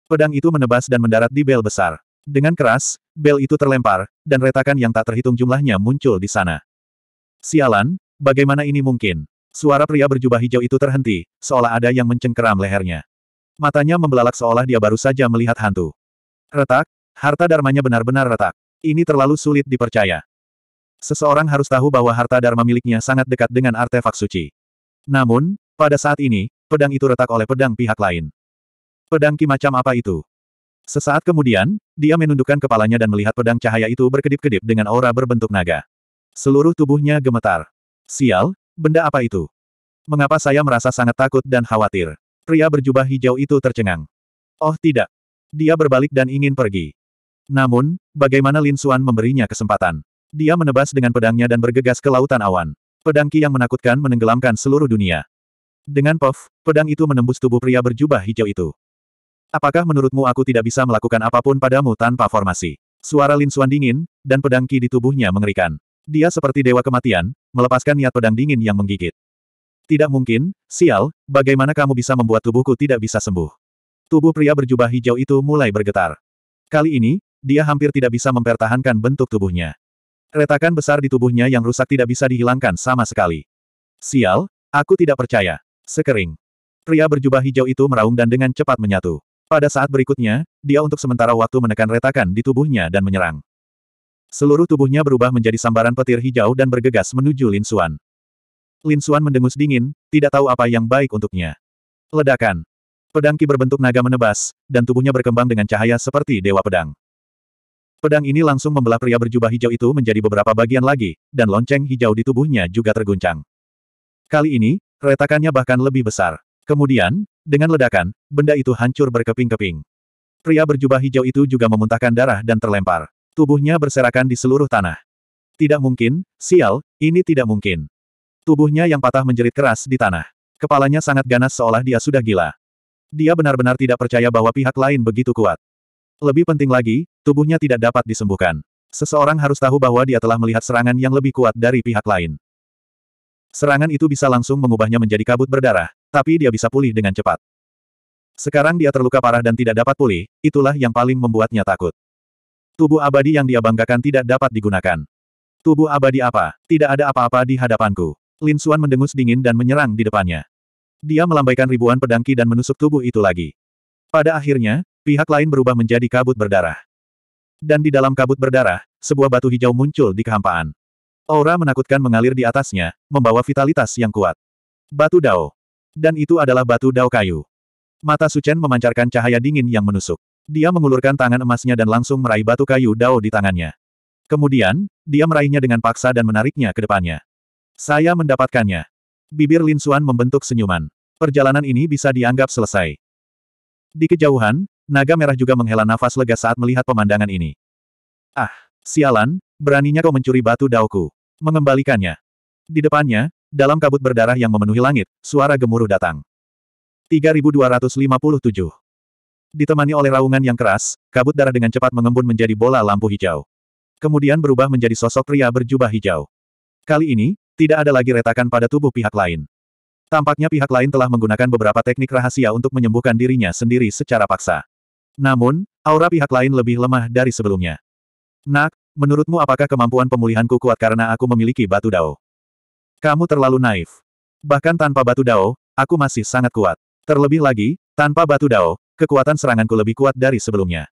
Pedang itu menebas dan mendarat di bel besar. Dengan keras, bel itu terlempar, dan retakan yang tak terhitung jumlahnya muncul di sana. Sialan, bagaimana ini mungkin? Suara pria berjubah hijau itu terhenti, seolah ada yang mencengkeram lehernya. Matanya membelalak seolah dia baru saja melihat hantu. Retak, harta dharmanya benar-benar retak. Ini terlalu sulit dipercaya. Seseorang harus tahu bahwa harta dharma miliknya sangat dekat dengan artefak suci. Namun, pada saat ini, pedang itu retak oleh pedang pihak lain. Pedang ki macam apa itu? Sesaat kemudian, dia menundukkan kepalanya dan melihat pedang cahaya itu berkedip-kedip dengan aura berbentuk naga. Seluruh tubuhnya gemetar. Sial, benda apa itu? Mengapa saya merasa sangat takut dan khawatir? Pria berjubah hijau itu tercengang. Oh tidak. Dia berbalik dan ingin pergi. Namun, bagaimana Lin Suan memberinya kesempatan? Dia menebas dengan pedangnya dan bergegas ke lautan awan. Pedangki yang menakutkan menenggelamkan seluruh dunia. Dengan pof, pedang itu menembus tubuh pria berjubah hijau itu. Apakah menurutmu aku tidak bisa melakukan apapun padamu tanpa formasi? Suara Lin Suan dingin, dan pedangki di tubuhnya mengerikan. Dia seperti dewa kematian, melepaskan niat pedang dingin yang menggigit. Tidak mungkin, sial, bagaimana kamu bisa membuat tubuhku tidak bisa sembuh? Tubuh pria berjubah hijau itu mulai bergetar. Kali ini, dia hampir tidak bisa mempertahankan bentuk tubuhnya. Retakan besar di tubuhnya yang rusak tidak bisa dihilangkan sama sekali. Sial, aku tidak percaya. Sekering. Pria berjubah hijau itu meraung dan dengan cepat menyatu. Pada saat berikutnya, dia untuk sementara waktu menekan retakan di tubuhnya dan menyerang. Seluruh tubuhnya berubah menjadi sambaran petir hijau dan bergegas menuju Lin Suan. Lin Suan mendengus dingin, tidak tahu apa yang baik untuknya. Ledakan. Pedang ki berbentuk naga menebas, dan tubuhnya berkembang dengan cahaya seperti dewa pedang. Pedang ini langsung membelah pria berjubah hijau itu menjadi beberapa bagian lagi, dan lonceng hijau di tubuhnya juga terguncang. Kali ini, retakannya bahkan lebih besar. Kemudian, dengan ledakan, benda itu hancur berkeping-keping. Pria berjubah hijau itu juga memuntahkan darah dan terlempar. Tubuhnya berserakan di seluruh tanah. Tidak mungkin, sial, ini tidak mungkin. Tubuhnya yang patah menjerit keras di tanah. Kepalanya sangat ganas seolah dia sudah gila. Dia benar-benar tidak percaya bahwa pihak lain begitu kuat. Lebih penting lagi, tubuhnya tidak dapat disembuhkan. Seseorang harus tahu bahwa dia telah melihat serangan yang lebih kuat dari pihak lain. Serangan itu bisa langsung mengubahnya menjadi kabut berdarah, tapi dia bisa pulih dengan cepat. Sekarang dia terluka parah dan tidak dapat pulih, itulah yang paling membuatnya takut. Tubuh abadi yang dia banggakan tidak dapat digunakan. Tubuh abadi apa? Tidak ada apa-apa di hadapanku. Lin Suan mendengus dingin dan menyerang di depannya. Dia melambaikan ribuan pedangki dan menusuk tubuh itu lagi. Pada akhirnya, pihak lain berubah menjadi kabut berdarah. Dan di dalam kabut berdarah, sebuah batu hijau muncul di kehampaan. Aura menakutkan mengalir di atasnya, membawa vitalitas yang kuat. Batu Dao. Dan itu adalah batu Dao kayu. Mata Suchen memancarkan cahaya dingin yang menusuk. Dia mengulurkan tangan emasnya dan langsung meraih batu kayu Dao di tangannya. Kemudian, dia meraihnya dengan paksa dan menariknya ke depannya. Saya mendapatkannya. Bibir Lin Xuan membentuk senyuman. Perjalanan ini bisa dianggap selesai. Di kejauhan, naga merah juga menghela nafas lega saat melihat pemandangan ini. Ah, sialan, beraninya kau mencuri batu daoku. Mengembalikannya. Di depannya, dalam kabut berdarah yang memenuhi langit, suara gemuruh datang. 3257 Ditemani oleh raungan yang keras, kabut darah dengan cepat mengembun menjadi bola lampu hijau. Kemudian berubah menjadi sosok pria berjubah hijau. Kali ini, tidak ada lagi retakan pada tubuh pihak lain. Tampaknya pihak lain telah menggunakan beberapa teknik rahasia untuk menyembuhkan dirinya sendiri secara paksa. Namun, aura pihak lain lebih lemah dari sebelumnya. Nak, menurutmu apakah kemampuan pemulihanku kuat karena aku memiliki batu dao? Kamu terlalu naif. Bahkan tanpa batu dao, aku masih sangat kuat. Terlebih lagi, tanpa batu dao, kekuatan seranganku lebih kuat dari sebelumnya.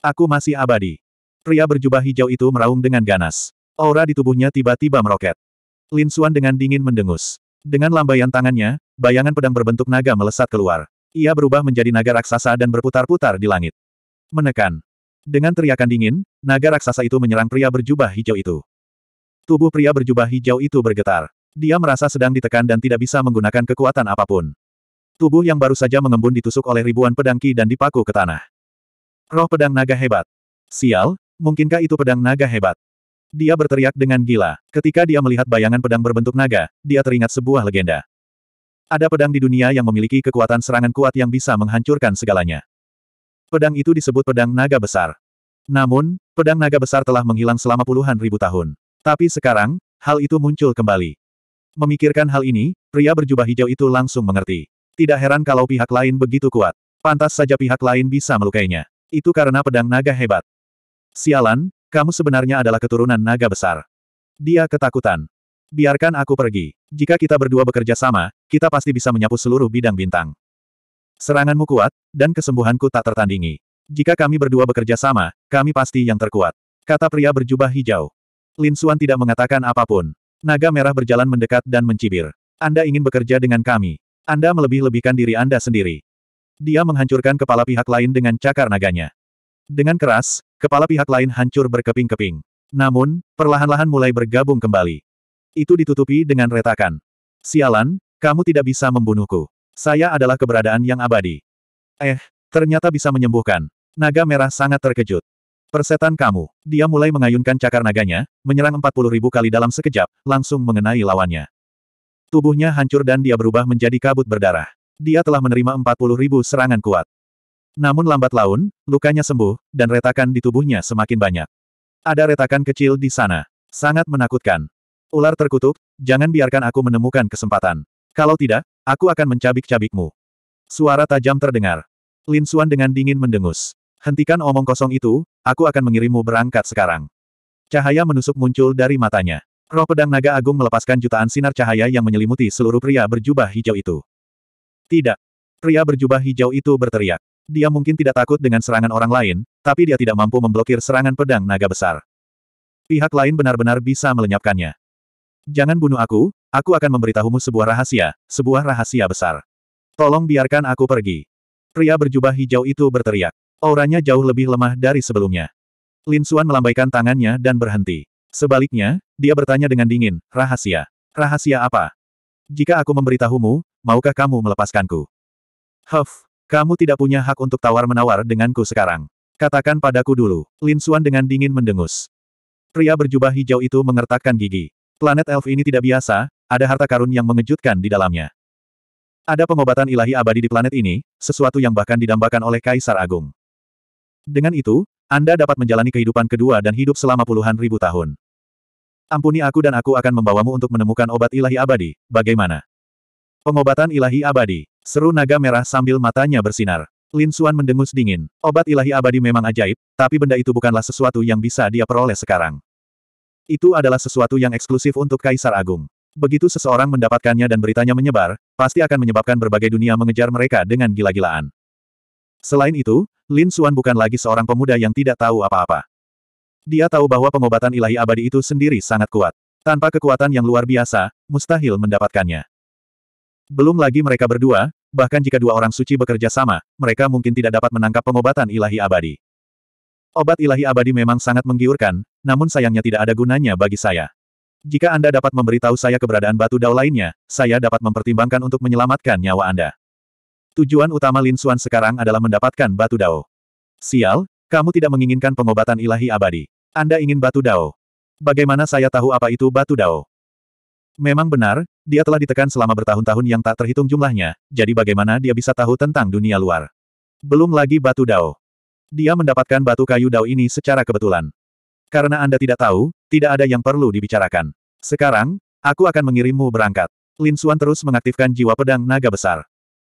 Aku masih abadi. Pria berjubah hijau itu meraung dengan ganas. Aura di tubuhnya tiba-tiba meroket. Lin Suan dengan dingin mendengus. Dengan lambaian tangannya, bayangan pedang berbentuk naga melesat keluar. Ia berubah menjadi naga raksasa dan berputar-putar di langit. Menekan. Dengan teriakan dingin, naga raksasa itu menyerang pria berjubah hijau itu. Tubuh pria berjubah hijau itu bergetar. Dia merasa sedang ditekan dan tidak bisa menggunakan kekuatan apapun. Tubuh yang baru saja mengembun ditusuk oleh ribuan pedang ki dan dipaku ke tanah. Roh pedang naga hebat. Sial, mungkinkah itu pedang naga hebat? Dia berteriak dengan gila. Ketika dia melihat bayangan pedang berbentuk naga, dia teringat sebuah legenda. Ada pedang di dunia yang memiliki kekuatan serangan kuat yang bisa menghancurkan segalanya. Pedang itu disebut pedang naga besar. Namun, pedang naga besar telah menghilang selama puluhan ribu tahun. Tapi sekarang, hal itu muncul kembali. Memikirkan hal ini, pria berjubah hijau itu langsung mengerti. Tidak heran kalau pihak lain begitu kuat. Pantas saja pihak lain bisa melukainya. Itu karena pedang naga hebat. Sialan, kamu sebenarnya adalah keturunan naga besar. Dia ketakutan. Biarkan aku pergi. Jika kita berdua bekerja sama, kita pasti bisa menyapu seluruh bidang bintang. Seranganmu kuat, dan kesembuhanku tak tertandingi. Jika kami berdua bekerja sama, kami pasti yang terkuat. Kata pria berjubah hijau. Lin Suan tidak mengatakan apapun. Naga merah berjalan mendekat dan mencibir. Anda ingin bekerja dengan kami. Anda melebih-lebihkan diri Anda sendiri. Dia menghancurkan kepala pihak lain dengan cakar naganya. Dengan keras, Kepala pihak lain hancur berkeping-keping. Namun, perlahan-lahan mulai bergabung kembali. Itu ditutupi dengan retakan. Sialan, kamu tidak bisa membunuhku. Saya adalah keberadaan yang abadi. Eh, ternyata bisa menyembuhkan. Naga merah sangat terkejut. Persetan kamu. Dia mulai mengayunkan cakar naganya, menyerang 40 ribu kali dalam sekejap, langsung mengenai lawannya. Tubuhnya hancur dan dia berubah menjadi kabut berdarah. Dia telah menerima 40 ribu serangan kuat. Namun lambat laun, lukanya sembuh, dan retakan di tubuhnya semakin banyak. Ada retakan kecil di sana. Sangat menakutkan. Ular terkutuk, jangan biarkan aku menemukan kesempatan. Kalau tidak, aku akan mencabik-cabikmu. Suara tajam terdengar. Lin Xuan dengan dingin mendengus. Hentikan omong kosong itu, aku akan mengirimmu berangkat sekarang. Cahaya menusuk muncul dari matanya. Roh pedang naga agung melepaskan jutaan sinar cahaya yang menyelimuti seluruh pria berjubah hijau itu. Tidak. Pria berjubah hijau itu berteriak. Dia mungkin tidak takut dengan serangan orang lain, tapi dia tidak mampu memblokir serangan pedang naga besar. Pihak lain benar-benar bisa melenyapkannya. Jangan bunuh aku, aku akan memberitahumu sebuah rahasia, sebuah rahasia besar. Tolong biarkan aku pergi. Pria berjubah hijau itu berteriak. Auranya jauh lebih lemah dari sebelumnya. Lin Suan melambaikan tangannya dan berhenti. Sebaliknya, dia bertanya dengan dingin, rahasia. Rahasia apa? Jika aku memberitahumu, maukah kamu melepaskanku? Huff, kamu tidak punya hak untuk tawar-menawar denganku sekarang. Katakan padaku dulu. Lin Xuan dengan dingin mendengus. Pria berjubah hijau itu mengertakkan gigi. Planet elf ini tidak biasa, ada harta karun yang mengejutkan di dalamnya. Ada pengobatan ilahi abadi di planet ini, sesuatu yang bahkan didambakan oleh Kaisar Agung. Dengan itu, Anda dapat menjalani kehidupan kedua dan hidup selama puluhan ribu tahun. Ampuni aku dan aku akan membawamu untuk menemukan obat ilahi abadi, bagaimana? Pengobatan ilahi abadi. Seru naga merah sambil matanya bersinar. Lin Xuan mendengus dingin. Obat ilahi abadi memang ajaib, tapi benda itu bukanlah sesuatu yang bisa dia peroleh sekarang. Itu adalah sesuatu yang eksklusif untuk Kaisar Agung. Begitu seseorang mendapatkannya dan beritanya menyebar, pasti akan menyebabkan berbagai dunia mengejar mereka dengan gila-gilaan. Selain itu, Lin Xuan bukan lagi seorang pemuda yang tidak tahu apa-apa. Dia tahu bahwa pengobatan ilahi abadi itu sendiri sangat kuat. Tanpa kekuatan yang luar biasa, mustahil mendapatkannya. Belum lagi mereka berdua, bahkan jika dua orang suci bekerja sama, mereka mungkin tidak dapat menangkap pengobatan ilahi abadi. Obat ilahi abadi memang sangat menggiurkan, namun sayangnya tidak ada gunanya bagi saya. Jika Anda dapat memberitahu saya keberadaan batu dao lainnya, saya dapat mempertimbangkan untuk menyelamatkan nyawa Anda. Tujuan utama Lin Xuan sekarang adalah mendapatkan batu dao. Sial, kamu tidak menginginkan pengobatan ilahi abadi. Anda ingin batu dao. Bagaimana saya tahu apa itu batu dao? Memang benar, dia telah ditekan selama bertahun-tahun yang tak terhitung jumlahnya, jadi bagaimana dia bisa tahu tentang dunia luar? Belum lagi batu dao. Dia mendapatkan batu kayu dao ini secara kebetulan. Karena Anda tidak tahu, tidak ada yang perlu dibicarakan. Sekarang, aku akan mengirimmu berangkat. Lin Suan terus mengaktifkan jiwa pedang naga besar.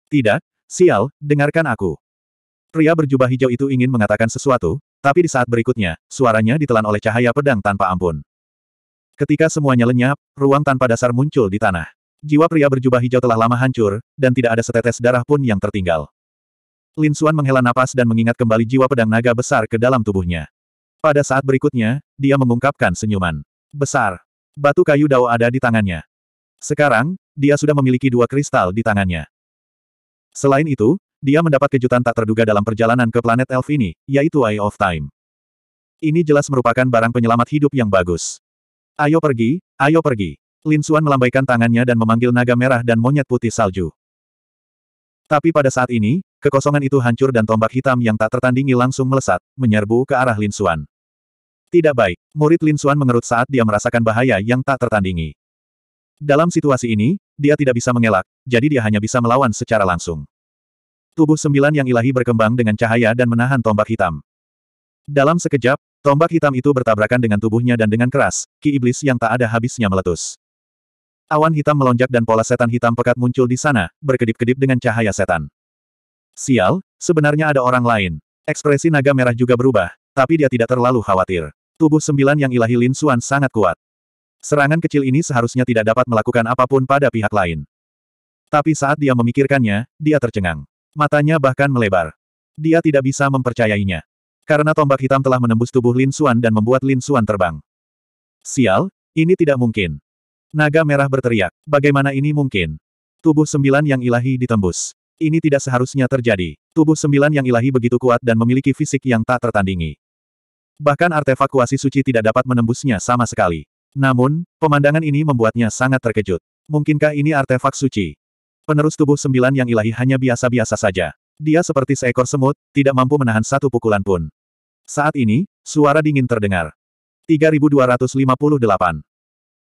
Tidak, sial, dengarkan aku. Pria berjubah hijau itu ingin mengatakan sesuatu, tapi di saat berikutnya, suaranya ditelan oleh cahaya pedang tanpa ampun. Ketika semuanya lenyap, ruang tanpa dasar muncul di tanah. Jiwa pria berjubah hijau telah lama hancur, dan tidak ada setetes darah pun yang tertinggal. Lin Suan menghela napas dan mengingat kembali jiwa pedang naga besar ke dalam tubuhnya. Pada saat berikutnya, dia mengungkapkan senyuman. Besar. Batu kayu dao ada di tangannya. Sekarang, dia sudah memiliki dua kristal di tangannya. Selain itu, dia mendapat kejutan tak terduga dalam perjalanan ke planet elf ini, yaitu Eye of Time. Ini jelas merupakan barang penyelamat hidup yang bagus. Ayo pergi, ayo pergi. Lin Suan melambaikan tangannya dan memanggil naga merah dan monyet putih salju. Tapi pada saat ini, kekosongan itu hancur dan tombak hitam yang tak tertandingi langsung melesat, menyerbu ke arah Lin Suan. Tidak baik, murid Lin Suan mengerut saat dia merasakan bahaya yang tak tertandingi. Dalam situasi ini, dia tidak bisa mengelak, jadi dia hanya bisa melawan secara langsung. Tubuh sembilan yang ilahi berkembang dengan cahaya dan menahan tombak hitam. Dalam sekejap, Tombak hitam itu bertabrakan dengan tubuhnya dan dengan keras, ki iblis yang tak ada habisnya meletus. Awan hitam melonjak dan pola setan hitam pekat muncul di sana, berkedip-kedip dengan cahaya setan. Sial, sebenarnya ada orang lain. Ekspresi naga merah juga berubah, tapi dia tidak terlalu khawatir. Tubuh sembilan yang ilahi Lin Suan sangat kuat. Serangan kecil ini seharusnya tidak dapat melakukan apapun pada pihak lain. Tapi saat dia memikirkannya, dia tercengang. Matanya bahkan melebar. Dia tidak bisa mempercayainya. Karena tombak hitam telah menembus tubuh Lin Suan dan membuat Lin Suan terbang. Sial, ini tidak mungkin. Naga merah berteriak, bagaimana ini mungkin? Tubuh sembilan yang ilahi ditembus. Ini tidak seharusnya terjadi. Tubuh sembilan yang ilahi begitu kuat dan memiliki fisik yang tak tertandingi. Bahkan artefak kuasi suci tidak dapat menembusnya sama sekali. Namun, pemandangan ini membuatnya sangat terkejut. Mungkinkah ini artefak suci? Penerus tubuh sembilan yang ilahi hanya biasa-biasa saja. Dia seperti seekor semut, tidak mampu menahan satu pukulan pun. Saat ini, suara dingin terdengar. 3258.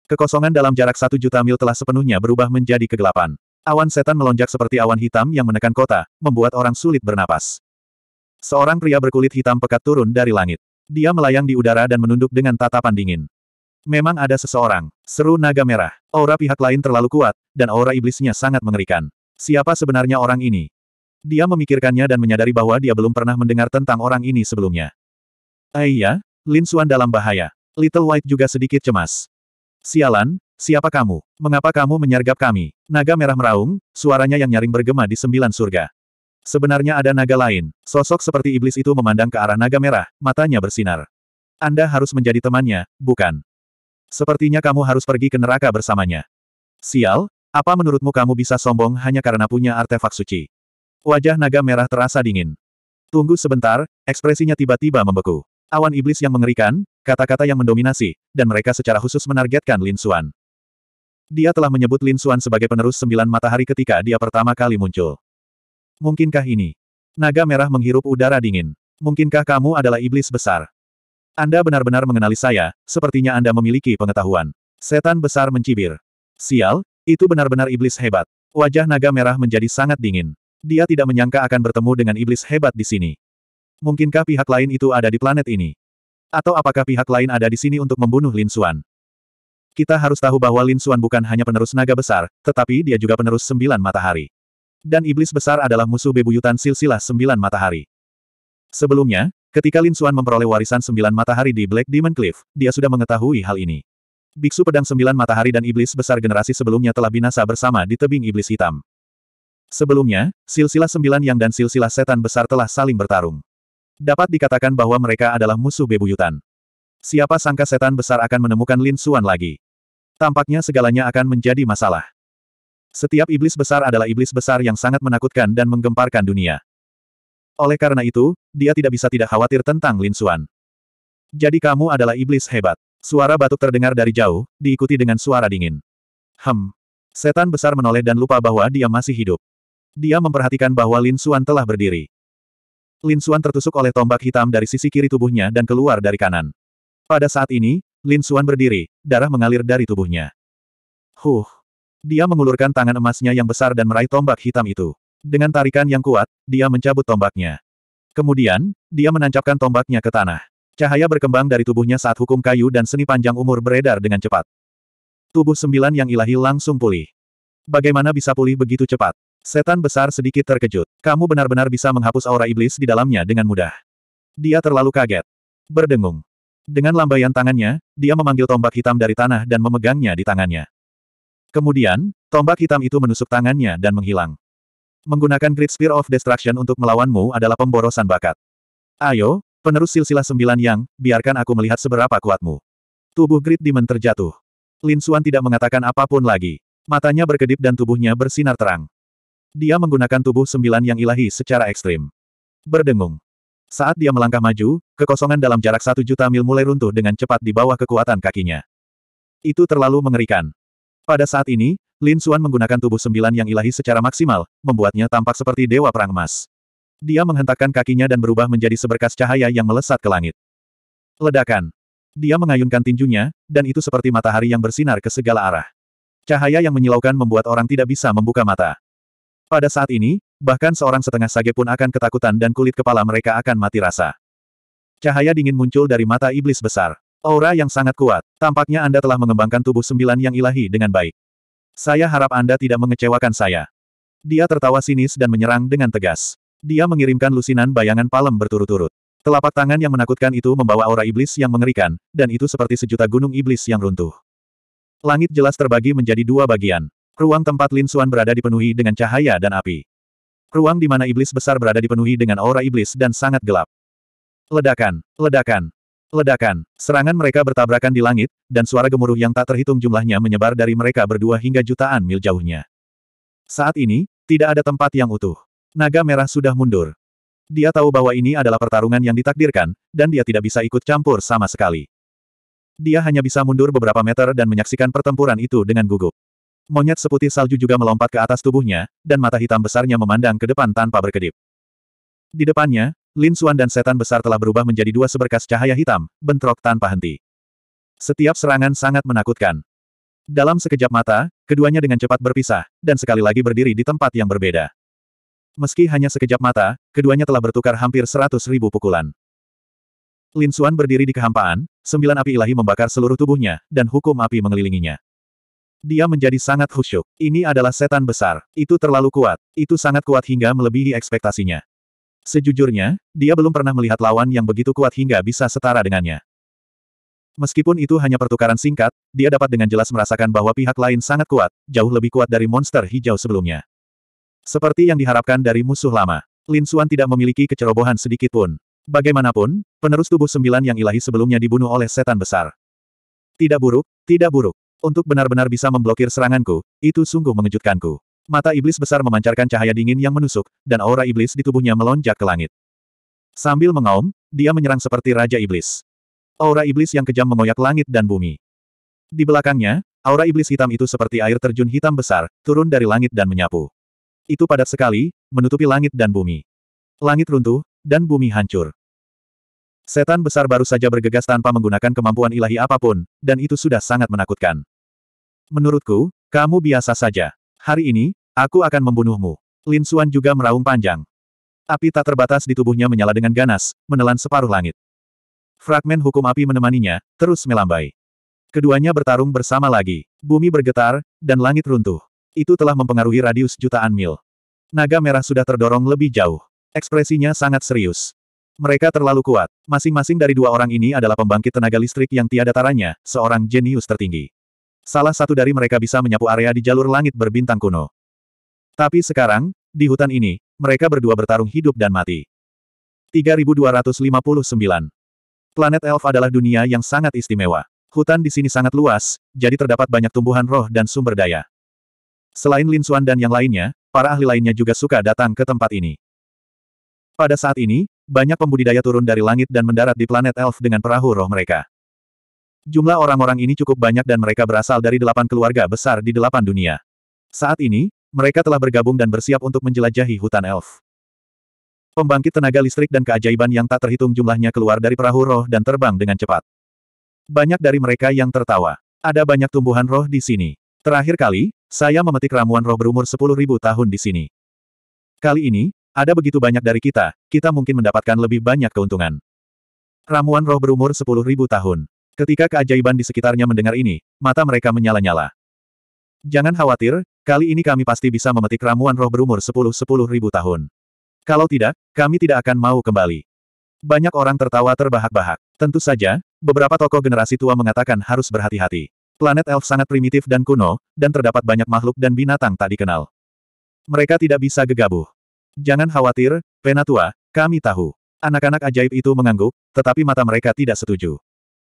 Kekosongan dalam jarak satu juta mil telah sepenuhnya berubah menjadi kegelapan. Awan setan melonjak seperti awan hitam yang menekan kota, membuat orang sulit bernapas. Seorang pria berkulit hitam pekat turun dari langit. Dia melayang di udara dan menunduk dengan tatapan dingin. Memang ada seseorang, seru naga merah. Aura pihak lain terlalu kuat, dan aura iblisnya sangat mengerikan. Siapa sebenarnya orang ini? Dia memikirkannya dan menyadari bahwa dia belum pernah mendengar tentang orang ini sebelumnya. Aiyah, eh, Lin Xuan dalam bahaya. Little White juga sedikit cemas. Sialan, siapa kamu? Mengapa kamu menyergap kami? Naga merah meraung, suaranya yang nyaring bergema di sembilan surga. Sebenarnya ada naga lain. Sosok seperti iblis itu memandang ke arah naga merah, matanya bersinar. Anda harus menjadi temannya, bukan? Sepertinya kamu harus pergi ke neraka bersamanya. Sial, apa menurutmu kamu bisa sombong hanya karena punya artefak suci? Wajah naga merah terasa dingin. Tunggu sebentar, ekspresinya tiba-tiba membeku. Awan iblis yang mengerikan, kata-kata yang mendominasi, dan mereka secara khusus menargetkan Lin Xuan. Dia telah menyebut Lin Xuan sebagai penerus sembilan matahari ketika dia pertama kali muncul. Mungkinkah ini? Naga merah menghirup udara dingin. Mungkinkah kamu adalah iblis besar? Anda benar-benar mengenali saya, sepertinya Anda memiliki pengetahuan. Setan besar mencibir. Sial, itu benar-benar iblis hebat. Wajah naga merah menjadi sangat dingin. Dia tidak menyangka akan bertemu dengan iblis hebat di sini. Mungkinkah pihak lain itu ada di planet ini? Atau apakah pihak lain ada di sini untuk membunuh Lin Xuan? Kita harus tahu bahwa Lin Xuan bukan hanya penerus naga besar, tetapi dia juga penerus sembilan matahari. Dan iblis besar adalah musuh bebuyutan silsilah sembilan matahari. Sebelumnya, ketika Lin Xuan memperoleh warisan sembilan matahari di Black Demon Cliff, dia sudah mengetahui hal ini. Biksu pedang sembilan matahari dan iblis besar generasi sebelumnya telah binasa bersama di tebing iblis hitam. Sebelumnya, silsilah sembilan yang dan silsilah setan besar telah saling bertarung. Dapat dikatakan bahwa mereka adalah musuh bebuyutan. Siapa sangka setan besar akan menemukan Lin Xuan lagi. Tampaknya segalanya akan menjadi masalah. Setiap iblis besar adalah iblis besar yang sangat menakutkan dan menggemparkan dunia. Oleh karena itu, dia tidak bisa tidak khawatir tentang Lin Xuan. Jadi kamu adalah iblis hebat. Suara batuk terdengar dari jauh, diikuti dengan suara dingin. Hem. Setan besar menoleh dan lupa bahwa dia masih hidup. Dia memperhatikan bahwa Lin Xuan telah berdiri. Lin Xuan tertusuk oleh tombak hitam dari sisi kiri tubuhnya dan keluar dari kanan. Pada saat ini, Lin Xuan berdiri, darah mengalir dari tubuhnya. Huh! Dia mengulurkan tangan emasnya yang besar dan meraih tombak hitam itu. Dengan tarikan yang kuat, dia mencabut tombaknya. Kemudian, dia menancapkan tombaknya ke tanah. Cahaya berkembang dari tubuhnya saat hukum kayu dan seni panjang umur beredar dengan cepat. Tubuh sembilan yang ilahi langsung pulih. Bagaimana bisa pulih begitu cepat? Setan besar sedikit terkejut. Kamu benar-benar bisa menghapus aura iblis di dalamnya dengan mudah. Dia terlalu kaget. Berdengung. Dengan lambaian tangannya, dia memanggil tombak hitam dari tanah dan memegangnya di tangannya. Kemudian, tombak hitam itu menusuk tangannya dan menghilang. Menggunakan Great Spear of Destruction untuk melawanmu adalah pemborosan bakat. Ayo, penerus silsilah sembilan yang, biarkan aku melihat seberapa kuatmu. Tubuh Great Demon terjatuh. Lin Xuan tidak mengatakan apapun lagi. Matanya berkedip dan tubuhnya bersinar terang. Dia menggunakan tubuh sembilan yang ilahi secara ekstrim. Berdengung. Saat dia melangkah maju, kekosongan dalam jarak satu juta mil mulai runtuh dengan cepat di bawah kekuatan kakinya. Itu terlalu mengerikan. Pada saat ini, Lin Xuan menggunakan tubuh sembilan yang ilahi secara maksimal, membuatnya tampak seperti dewa perang emas. Dia menghentakkan kakinya dan berubah menjadi seberkas cahaya yang melesat ke langit. Ledakan. Dia mengayunkan tinjunya, dan itu seperti matahari yang bersinar ke segala arah. Cahaya yang menyilaukan membuat orang tidak bisa membuka mata. Pada saat ini, bahkan seorang setengah sage pun akan ketakutan dan kulit kepala mereka akan mati rasa. Cahaya dingin muncul dari mata iblis besar. Aura yang sangat kuat. Tampaknya Anda telah mengembangkan tubuh sembilan yang ilahi dengan baik. Saya harap Anda tidak mengecewakan saya. Dia tertawa sinis dan menyerang dengan tegas. Dia mengirimkan lusinan bayangan palem berturut-turut. Telapak tangan yang menakutkan itu membawa aura iblis yang mengerikan, dan itu seperti sejuta gunung iblis yang runtuh. Langit jelas terbagi menjadi dua bagian. Ruang tempat Lin Xuan berada dipenuhi dengan cahaya dan api. Ruang di mana iblis besar berada dipenuhi dengan aura iblis dan sangat gelap. Ledakan, ledakan, ledakan. Serangan mereka bertabrakan di langit, dan suara gemuruh yang tak terhitung jumlahnya menyebar dari mereka berdua hingga jutaan mil jauhnya. Saat ini, tidak ada tempat yang utuh. Naga merah sudah mundur. Dia tahu bahwa ini adalah pertarungan yang ditakdirkan, dan dia tidak bisa ikut campur sama sekali. Dia hanya bisa mundur beberapa meter dan menyaksikan pertempuran itu dengan gugup. Monyet seputih salju juga melompat ke atas tubuhnya, dan mata hitam besarnya memandang ke depan tanpa berkedip. Di depannya, Lin Xuan dan setan besar telah berubah menjadi dua seberkas cahaya hitam, bentrok tanpa henti. Setiap serangan sangat menakutkan. Dalam sekejap mata, keduanya dengan cepat berpisah, dan sekali lagi berdiri di tempat yang berbeda. Meski hanya sekejap mata, keduanya telah bertukar hampir seratus ribu pukulan. Lin Xuan berdiri di kehampaan, sembilan api ilahi membakar seluruh tubuhnya, dan hukum api mengelilinginya. Dia menjadi sangat khusyuk. Ini adalah setan besar. Itu terlalu kuat. Itu sangat kuat hingga melebihi ekspektasinya. Sejujurnya, dia belum pernah melihat lawan yang begitu kuat hingga bisa setara dengannya. Meskipun itu hanya pertukaran singkat, dia dapat dengan jelas merasakan bahwa pihak lain sangat kuat, jauh lebih kuat dari monster hijau sebelumnya. Seperti yang diharapkan dari musuh lama, Lin Suan tidak memiliki kecerobohan sedikit pun. Bagaimanapun, penerus tubuh sembilan yang ilahi sebelumnya dibunuh oleh setan besar. Tidak buruk, tidak buruk. Untuk benar-benar bisa memblokir seranganku, itu sungguh mengejutkanku. Mata iblis besar memancarkan cahaya dingin yang menusuk, dan aura iblis di tubuhnya melonjak ke langit. Sambil mengaum, dia menyerang seperti Raja Iblis. Aura iblis yang kejam mengoyak langit dan bumi. Di belakangnya, aura iblis hitam itu seperti air terjun hitam besar, turun dari langit dan menyapu. Itu padat sekali, menutupi langit dan bumi. Langit runtuh, dan bumi hancur. Setan besar baru saja bergegas tanpa menggunakan kemampuan ilahi apapun, dan itu sudah sangat menakutkan. Menurutku, kamu biasa saja. Hari ini, aku akan membunuhmu. Lin Xuan juga meraung panjang. Api tak terbatas di tubuhnya menyala dengan ganas, menelan separuh langit. Fragmen hukum api menemaninya, terus melambai. Keduanya bertarung bersama lagi. Bumi bergetar, dan langit runtuh. Itu telah mempengaruhi radius jutaan mil. Naga merah sudah terdorong lebih jauh. Ekspresinya sangat serius. Mereka terlalu kuat. Masing-masing dari dua orang ini adalah pembangkit tenaga listrik yang tiada taranya, seorang jenius tertinggi. Salah satu dari mereka bisa menyapu area di jalur langit berbintang kuno. Tapi sekarang, di hutan ini, mereka berdua bertarung hidup dan mati. 3259. Planet Elf adalah dunia yang sangat istimewa. Hutan di sini sangat luas, jadi terdapat banyak tumbuhan roh dan sumber daya. Selain Lin Xuan dan yang lainnya, para ahli lainnya juga suka datang ke tempat ini. Pada saat ini, banyak pembudidaya turun dari langit dan mendarat di planet Elf dengan perahu roh mereka. Jumlah orang-orang ini cukup banyak dan mereka berasal dari delapan keluarga besar di delapan dunia. Saat ini, mereka telah bergabung dan bersiap untuk menjelajahi hutan Elf. Pembangkit tenaga listrik dan keajaiban yang tak terhitung jumlahnya keluar dari perahu roh dan terbang dengan cepat. Banyak dari mereka yang tertawa. Ada banyak tumbuhan roh di sini. Terakhir kali, saya memetik ramuan roh berumur 10.000 tahun di sini. Kali ini, ada begitu banyak dari kita, kita mungkin mendapatkan lebih banyak keuntungan. Ramuan roh berumur 10.000 tahun. Ketika keajaiban di sekitarnya mendengar ini, mata mereka menyala-nyala. Jangan khawatir, kali ini kami pasti bisa memetik ramuan roh berumur 10 sepuluh ribu tahun. Kalau tidak, kami tidak akan mau kembali. Banyak orang tertawa terbahak-bahak. Tentu saja, beberapa tokoh generasi tua mengatakan harus berhati-hati. Planet elf sangat primitif dan kuno, dan terdapat banyak makhluk dan binatang tak dikenal. Mereka tidak bisa gegabah. Jangan khawatir, Penatua, kami tahu. Anak-anak ajaib itu mengangguk, tetapi mata mereka tidak setuju.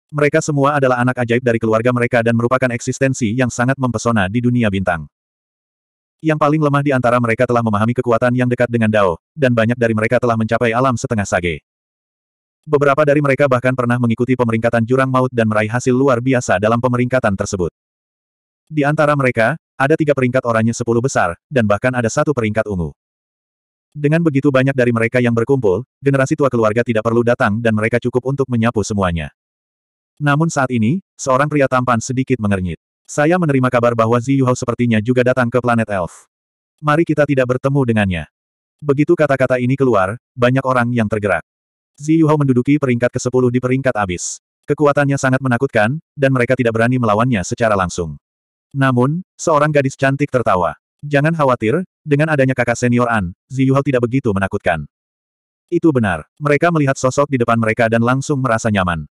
Mereka semua adalah anak ajaib dari keluarga mereka dan merupakan eksistensi yang sangat mempesona di dunia bintang. Yang paling lemah di antara mereka telah memahami kekuatan yang dekat dengan Dao, dan banyak dari mereka telah mencapai alam setengah sage. Beberapa dari mereka bahkan pernah mengikuti pemeringkatan jurang maut dan meraih hasil luar biasa dalam pemeringkatan tersebut. Di antara mereka, ada tiga peringkat oranye sepuluh besar, dan bahkan ada satu peringkat ungu. Dengan begitu banyak dari mereka yang berkumpul, generasi tua keluarga tidak perlu datang dan mereka cukup untuk menyapu semuanya. Namun saat ini, seorang pria tampan sedikit mengernyit. Saya menerima kabar bahwa Zi Yuhao sepertinya juga datang ke planet Elf. Mari kita tidak bertemu dengannya. Begitu kata-kata ini keluar, banyak orang yang tergerak. Zi Yuhao menduduki peringkat ke-10 di peringkat abis. Kekuatannya sangat menakutkan, dan mereka tidak berani melawannya secara langsung. Namun, seorang gadis cantik tertawa. Jangan khawatir, dengan adanya kakak senior An, Ziyuhao tidak begitu menakutkan. Itu benar. Mereka melihat sosok di depan mereka dan langsung merasa nyaman.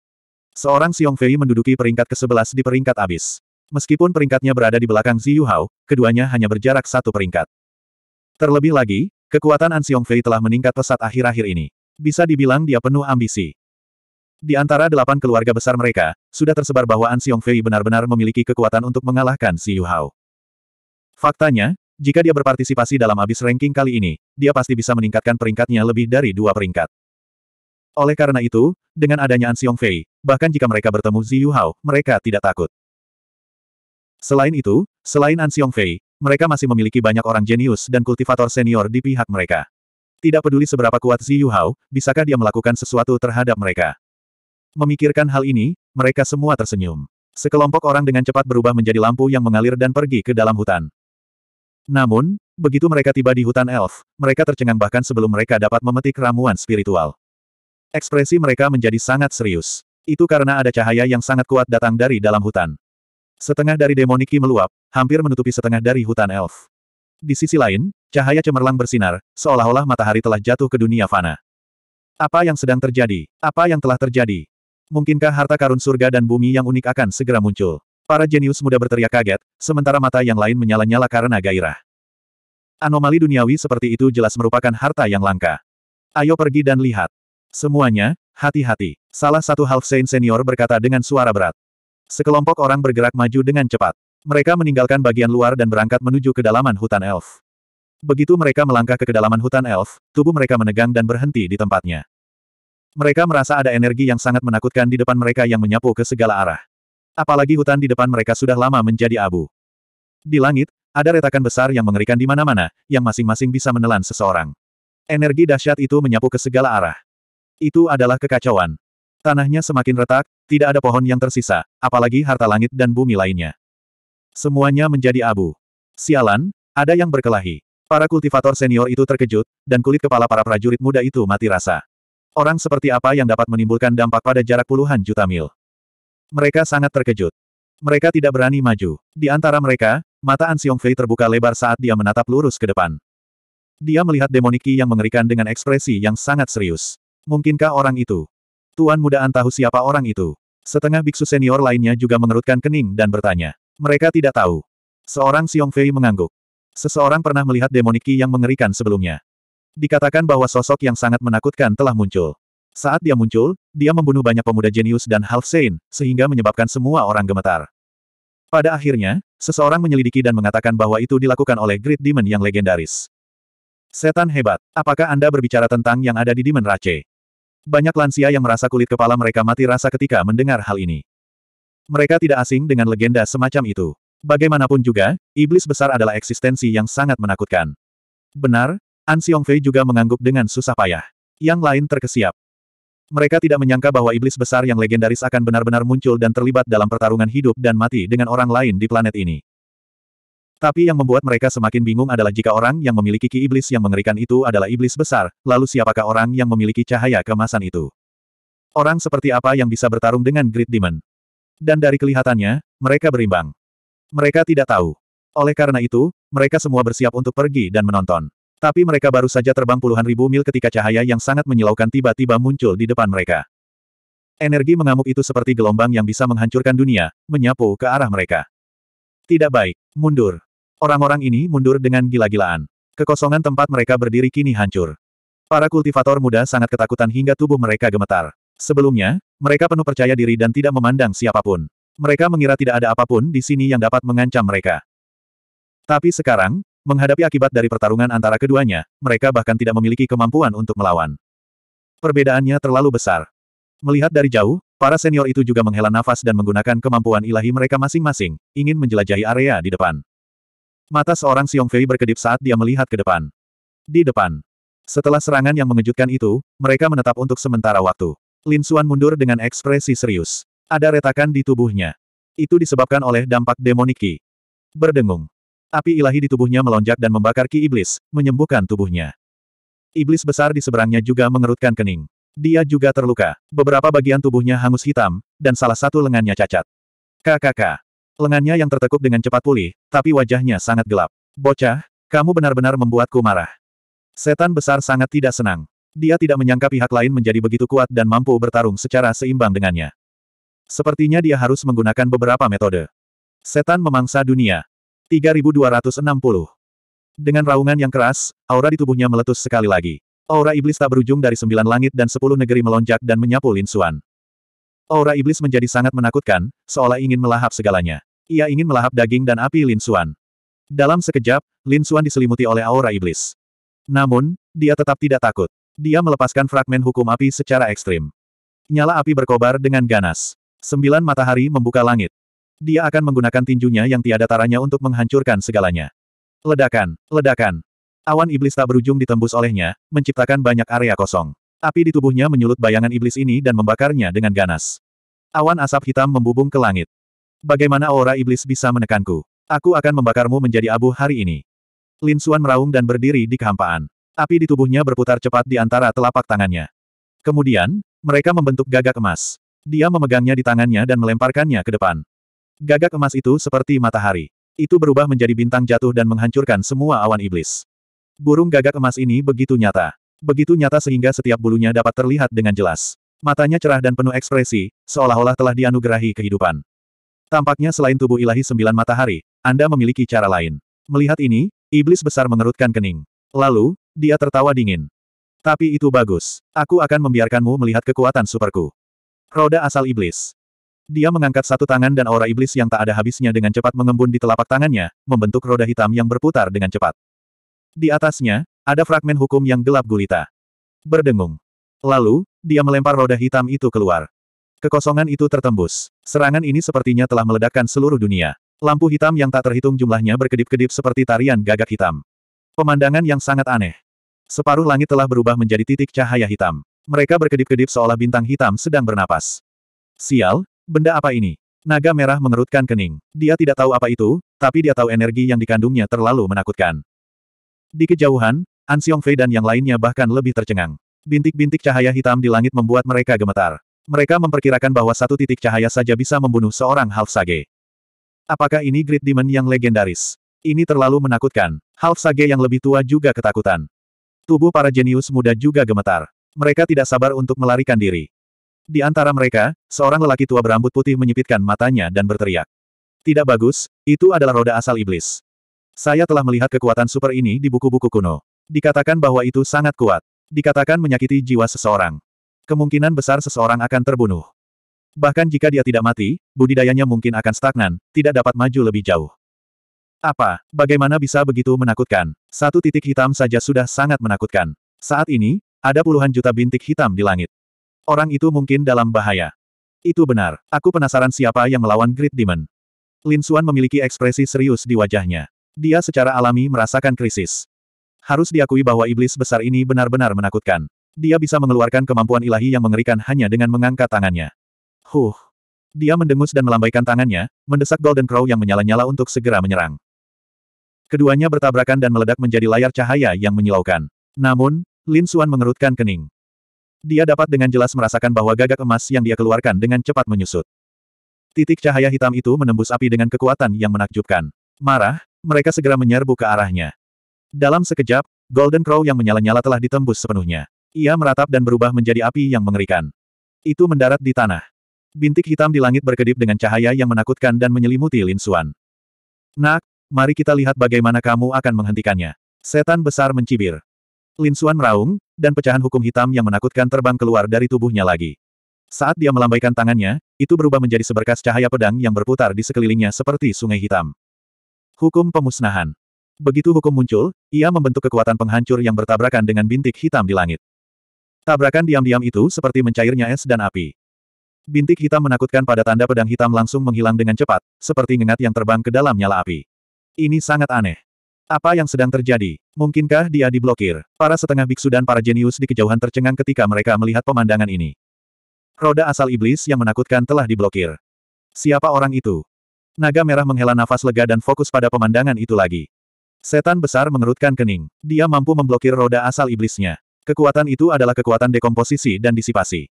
Seorang Xiong Fei menduduki peringkat ke-11 di peringkat abis. Meskipun peringkatnya berada di belakang Zi Ziyuhao, keduanya hanya berjarak satu peringkat. Terlebih lagi, kekuatan An Xiong Fei telah meningkat pesat akhir-akhir ini. Bisa dibilang dia penuh ambisi. Di antara delapan keluarga besar mereka, sudah tersebar bahwa An Xiong Fei benar-benar memiliki kekuatan untuk mengalahkan Zi Yu Hao. Faktanya, jika dia berpartisipasi dalam abis ranking kali ini, dia pasti bisa meningkatkan peringkatnya lebih dari dua peringkat. Oleh karena itu, dengan adanya An Xiong Fei, bahkan jika mereka bertemu Zi Yu Hao, mereka tidak takut. Selain itu, selain An Xiong Fei, mereka masih memiliki banyak orang jenius dan kultivator senior di pihak mereka. Tidak peduli seberapa kuat Zi Yu Hao, bisakah dia melakukan sesuatu terhadap mereka. Memikirkan hal ini, mereka semua tersenyum. Sekelompok orang dengan cepat berubah menjadi lampu yang mengalir dan pergi ke dalam hutan. Namun, begitu mereka tiba di hutan elf, mereka tercengang bahkan sebelum mereka dapat memetik ramuan spiritual. Ekspresi mereka menjadi sangat serius. Itu karena ada cahaya yang sangat kuat datang dari dalam hutan. Setengah dari demoniki meluap, hampir menutupi setengah dari hutan elf. Di sisi lain, cahaya cemerlang bersinar, seolah-olah matahari telah jatuh ke dunia fana. Apa yang sedang terjadi? Apa yang telah terjadi? Mungkinkah harta karun surga dan bumi yang unik akan segera muncul? Para jenius muda berteriak kaget, sementara mata yang lain menyala-nyala karena gairah. Anomali duniawi seperti itu jelas merupakan harta yang langka. Ayo pergi dan lihat. Semuanya, hati-hati. Salah satu Half Saint senior berkata dengan suara berat. Sekelompok orang bergerak maju dengan cepat. Mereka meninggalkan bagian luar dan berangkat menuju kedalaman hutan elf. Begitu mereka melangkah ke kedalaman hutan elf, tubuh mereka menegang dan berhenti di tempatnya. Mereka merasa ada energi yang sangat menakutkan di depan mereka yang menyapu ke segala arah. Apalagi hutan di depan mereka sudah lama menjadi abu. Di langit, ada retakan besar yang mengerikan di mana-mana, yang masing-masing bisa menelan seseorang. Energi dahsyat itu menyapu ke segala arah. Itu adalah kekacauan. Tanahnya semakin retak, tidak ada pohon yang tersisa, apalagi harta langit dan bumi lainnya. Semuanya menjadi abu. Sialan, ada yang berkelahi. Para kultivator senior itu terkejut, dan kulit kepala para prajurit muda itu mati rasa. Orang seperti apa yang dapat menimbulkan dampak pada jarak puluhan juta mil? Mereka sangat terkejut. Mereka tidak berani maju. Di antara mereka, mata An Fei terbuka lebar saat dia menatap lurus ke depan. Dia melihat demoniki yang mengerikan dengan ekspresi yang sangat serius. Mungkinkah orang itu? Tuan muda tahu siapa orang itu. Setengah biksu senior lainnya juga mengerutkan kening dan bertanya. Mereka tidak tahu. Seorang Fei mengangguk. Seseorang pernah melihat demoniki yang mengerikan sebelumnya. Dikatakan bahwa sosok yang sangat menakutkan telah muncul. Saat dia muncul, dia membunuh banyak pemuda jenius dan half-sane, sehingga menyebabkan semua orang gemetar. Pada akhirnya, seseorang menyelidiki dan mengatakan bahwa itu dilakukan oleh Great Demon yang legendaris. Setan hebat, apakah Anda berbicara tentang yang ada di Demon Rache? Banyak lansia yang merasa kulit kepala mereka mati rasa ketika mendengar hal ini. Mereka tidak asing dengan legenda semacam itu. Bagaimanapun juga, iblis besar adalah eksistensi yang sangat menakutkan. Benar, An Xiongfei juga mengangguk dengan susah payah. Yang lain terkesiap. Mereka tidak menyangka bahwa iblis besar yang legendaris akan benar-benar muncul dan terlibat dalam pertarungan hidup dan mati dengan orang lain di planet ini. Tapi yang membuat mereka semakin bingung adalah jika orang yang memiliki ki iblis yang mengerikan itu adalah iblis besar, lalu siapakah orang yang memiliki cahaya kemasan itu? Orang seperti apa yang bisa bertarung dengan Great Demon? Dan dari kelihatannya, mereka berimbang. Mereka tidak tahu. Oleh karena itu, mereka semua bersiap untuk pergi dan menonton. Tapi mereka baru saja terbang puluhan ribu mil ketika cahaya yang sangat menyilaukan tiba-tiba muncul di depan mereka. Energi mengamuk itu seperti gelombang yang bisa menghancurkan dunia, menyapu ke arah mereka. Tidak baik, mundur. Orang-orang ini mundur dengan gila-gilaan. Kekosongan tempat mereka berdiri kini hancur. Para kultivator muda sangat ketakutan hingga tubuh mereka gemetar. Sebelumnya, mereka penuh percaya diri dan tidak memandang siapapun. Mereka mengira tidak ada apapun di sini yang dapat mengancam mereka. Tapi sekarang, Menghadapi akibat dari pertarungan antara keduanya, mereka bahkan tidak memiliki kemampuan untuk melawan. Perbedaannya terlalu besar. Melihat dari jauh, para senior itu juga menghela nafas dan menggunakan kemampuan ilahi mereka masing-masing, ingin menjelajahi area di depan. Mata seorang Fei berkedip saat dia melihat ke depan. Di depan. Setelah serangan yang mengejutkan itu, mereka menetap untuk sementara waktu. Lin Xuan mundur dengan ekspresi serius. Ada retakan di tubuhnya. Itu disebabkan oleh dampak demoniki. Berdengung. Api ilahi di tubuhnya melonjak dan membakar ki iblis, menyembuhkan tubuhnya. Iblis besar di seberangnya juga mengerutkan kening. Dia juga terluka. Beberapa bagian tubuhnya hangus hitam, dan salah satu lengannya cacat. KKK. Lengannya yang tertekuk dengan cepat pulih, tapi wajahnya sangat gelap. Bocah, kamu benar-benar membuatku marah. Setan besar sangat tidak senang. Dia tidak menyangka pihak lain menjadi begitu kuat dan mampu bertarung secara seimbang dengannya. Sepertinya dia harus menggunakan beberapa metode. Setan memangsa dunia. 3260. Dengan raungan yang keras, aura di tubuhnya meletus sekali lagi. Aura iblis tak berujung dari sembilan langit dan sepuluh negeri melonjak dan menyapu Lin Xuan. Aura iblis menjadi sangat menakutkan, seolah ingin melahap segalanya. Ia ingin melahap daging dan api Lin Xuan. Dalam sekejap, Lin Xuan diselimuti oleh aura iblis. Namun, dia tetap tidak takut. Dia melepaskan fragmen hukum api secara ekstrim. Nyala api berkobar dengan ganas. Sembilan matahari membuka langit. Dia akan menggunakan tinjunya yang tiada taranya untuk menghancurkan segalanya. Ledakan, ledakan. Awan iblis tak berujung ditembus olehnya, menciptakan banyak area kosong. Api di tubuhnya menyulut bayangan iblis ini dan membakarnya dengan ganas. Awan asap hitam membubung ke langit. Bagaimana aura iblis bisa menekanku? Aku akan membakarmu menjadi abu hari ini. Lin Xuan meraung dan berdiri di kehampaan. Api di tubuhnya berputar cepat di antara telapak tangannya. Kemudian, mereka membentuk gagak emas. Dia memegangnya di tangannya dan melemparkannya ke depan. Gagak emas itu seperti matahari. Itu berubah menjadi bintang jatuh dan menghancurkan semua awan iblis. Burung gagak emas ini begitu nyata. Begitu nyata sehingga setiap bulunya dapat terlihat dengan jelas. Matanya cerah dan penuh ekspresi, seolah-olah telah dianugerahi kehidupan. Tampaknya selain tubuh ilahi sembilan matahari, Anda memiliki cara lain. Melihat ini, iblis besar mengerutkan kening. Lalu, dia tertawa dingin. Tapi itu bagus. Aku akan membiarkanmu melihat kekuatan superku. Roda asal iblis. Dia mengangkat satu tangan dan aura iblis yang tak ada habisnya dengan cepat mengembun di telapak tangannya, membentuk roda hitam yang berputar dengan cepat. Di atasnya, ada fragmen hukum yang gelap gulita. Berdengung. Lalu, dia melempar roda hitam itu keluar. Kekosongan itu tertembus. Serangan ini sepertinya telah meledakkan seluruh dunia. Lampu hitam yang tak terhitung jumlahnya berkedip-kedip seperti tarian gagak hitam. Pemandangan yang sangat aneh. Separuh langit telah berubah menjadi titik cahaya hitam. Mereka berkedip-kedip seolah bintang hitam sedang bernapas. Sial, Benda apa ini? Naga merah mengerutkan kening. Dia tidak tahu apa itu, tapi dia tahu energi yang dikandungnya terlalu menakutkan. Di kejauhan, An Xiong Fei dan yang lainnya bahkan lebih tercengang. Bintik-bintik cahaya hitam di langit membuat mereka gemetar. Mereka memperkirakan bahwa satu titik cahaya saja bisa membunuh seorang Half Sage. Apakah ini Great Demon yang legendaris? Ini terlalu menakutkan. Half Sage yang lebih tua juga ketakutan. Tubuh para jenius muda juga gemetar. Mereka tidak sabar untuk melarikan diri. Di antara mereka, seorang lelaki tua berambut putih menyipitkan matanya dan berteriak. Tidak bagus, itu adalah roda asal iblis. Saya telah melihat kekuatan super ini di buku-buku kuno. Dikatakan bahwa itu sangat kuat. Dikatakan menyakiti jiwa seseorang. Kemungkinan besar seseorang akan terbunuh. Bahkan jika dia tidak mati, budidayanya mungkin akan stagnan, tidak dapat maju lebih jauh. Apa, bagaimana bisa begitu menakutkan? Satu titik hitam saja sudah sangat menakutkan. Saat ini, ada puluhan juta bintik hitam di langit. Orang itu mungkin dalam bahaya. Itu benar. Aku penasaran siapa yang melawan Great Demon. Lin Xuan memiliki ekspresi serius di wajahnya. Dia secara alami merasakan krisis. Harus diakui bahwa iblis besar ini benar-benar menakutkan. Dia bisa mengeluarkan kemampuan ilahi yang mengerikan hanya dengan mengangkat tangannya. Huh. Dia mendengus dan melambaikan tangannya, mendesak Golden Crow yang menyala-nyala untuk segera menyerang. Keduanya bertabrakan dan meledak menjadi layar cahaya yang menyilaukan. Namun, Lin Xuan mengerutkan kening. Dia dapat dengan jelas merasakan bahwa gagak emas yang dia keluarkan dengan cepat menyusut. Titik cahaya hitam itu menembus api dengan kekuatan yang menakjubkan. Marah, mereka segera menyerbu ke arahnya. Dalam sekejap, Golden Crow yang menyala-nyala telah ditembus sepenuhnya. Ia meratap dan berubah menjadi api yang mengerikan. Itu mendarat di tanah. Bintik hitam di langit berkedip dengan cahaya yang menakutkan dan menyelimuti Lin Suan. Nak, mari kita lihat bagaimana kamu akan menghentikannya. Setan besar mencibir. Lin Xuan meraung, dan pecahan hukum hitam yang menakutkan terbang keluar dari tubuhnya lagi. Saat dia melambaikan tangannya, itu berubah menjadi seberkas cahaya pedang yang berputar di sekelilingnya seperti sungai hitam. Hukum pemusnahan. Begitu hukum muncul, ia membentuk kekuatan penghancur yang bertabrakan dengan bintik hitam di langit. Tabrakan diam-diam itu seperti mencairnya es dan api. Bintik hitam menakutkan pada tanda pedang hitam langsung menghilang dengan cepat, seperti ngengat yang terbang ke dalam nyala api. Ini sangat aneh. Apa yang sedang terjadi? Mungkinkah dia diblokir? Para setengah biksu dan para jenius di kejauhan tercengang ketika mereka melihat pemandangan ini. Roda asal iblis yang menakutkan telah diblokir. Siapa orang itu? Naga merah menghela nafas lega dan fokus pada pemandangan itu lagi. Setan besar mengerutkan kening. Dia mampu memblokir roda asal iblisnya. Kekuatan itu adalah kekuatan dekomposisi dan disipasi.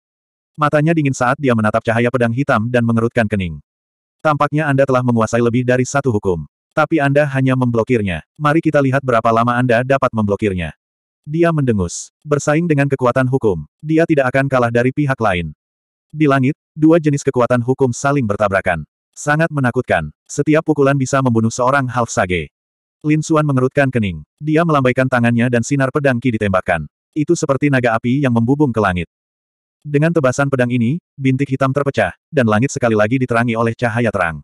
Matanya dingin saat dia menatap cahaya pedang hitam dan mengerutkan kening. Tampaknya Anda telah menguasai lebih dari satu hukum. Tapi Anda hanya memblokirnya. Mari kita lihat berapa lama Anda dapat memblokirnya. Dia mendengus. Bersaing dengan kekuatan hukum, dia tidak akan kalah dari pihak lain. Di langit, dua jenis kekuatan hukum saling bertabrakan. Sangat menakutkan. Setiap pukulan bisa membunuh seorang half sage. Lin Suan mengerutkan kening. Dia melambaikan tangannya dan sinar pedang Qi ditembakkan. Itu seperti naga api yang membubung ke langit. Dengan tebasan pedang ini, bintik hitam terpecah, dan langit sekali lagi diterangi oleh cahaya terang.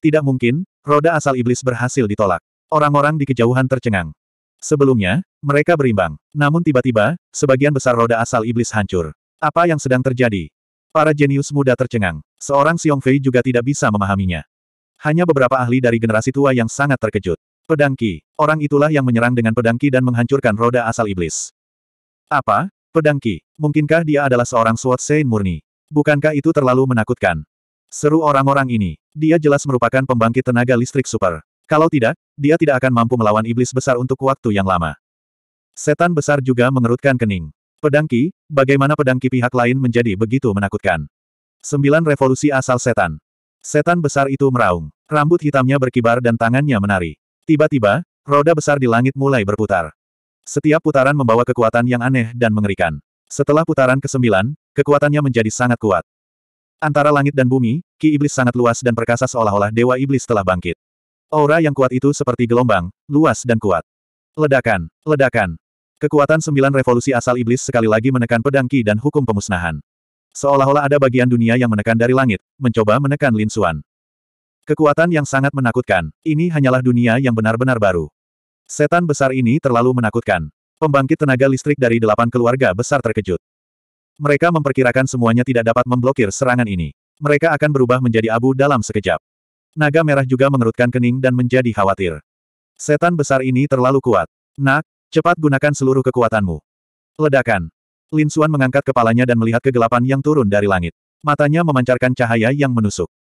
Tidak mungkin, Roda asal iblis berhasil ditolak. Orang-orang di kejauhan tercengang. Sebelumnya, mereka berimbang. Namun tiba-tiba, sebagian besar roda asal iblis hancur. Apa yang sedang terjadi? Para jenius muda tercengang. Seorang Xiong Fei juga tidak bisa memahaminya. Hanya beberapa ahli dari generasi tua yang sangat terkejut. Pedangki, Orang itulah yang menyerang dengan pedangki dan menghancurkan roda asal iblis. Apa? Pedangki? Mungkinkah dia adalah seorang Sword Sein murni? Bukankah itu terlalu menakutkan? Seru orang-orang ini. Dia jelas merupakan pembangkit tenaga listrik super. Kalau tidak, dia tidak akan mampu melawan iblis besar untuk waktu yang lama. Setan besar juga mengerutkan kening. Pedangki, bagaimana pedangki pihak lain menjadi begitu menakutkan? Sembilan revolusi asal setan. Setan besar itu meraung. Rambut hitamnya berkibar dan tangannya menari. Tiba-tiba, roda besar di langit mulai berputar. Setiap putaran membawa kekuatan yang aneh dan mengerikan. Setelah putaran ke-9, kekuatannya menjadi sangat kuat. Antara langit dan bumi, ki iblis sangat luas dan perkasa seolah-olah dewa iblis telah bangkit. Aura yang kuat itu seperti gelombang, luas dan kuat. Ledakan, ledakan. Kekuatan sembilan revolusi asal iblis sekali lagi menekan pedang ki dan hukum pemusnahan. Seolah-olah ada bagian dunia yang menekan dari langit, mencoba menekan Lin Xuan. Kekuatan yang sangat menakutkan, ini hanyalah dunia yang benar-benar baru. Setan besar ini terlalu menakutkan. Pembangkit tenaga listrik dari delapan keluarga besar terkejut. Mereka memperkirakan semuanya tidak dapat memblokir serangan ini. Mereka akan berubah menjadi abu dalam sekejap. Naga merah juga mengerutkan kening dan menjadi khawatir. Setan besar ini terlalu kuat. Nak, cepat gunakan seluruh kekuatanmu. Ledakan. Lin Suan mengangkat kepalanya dan melihat kegelapan yang turun dari langit. Matanya memancarkan cahaya yang menusuk.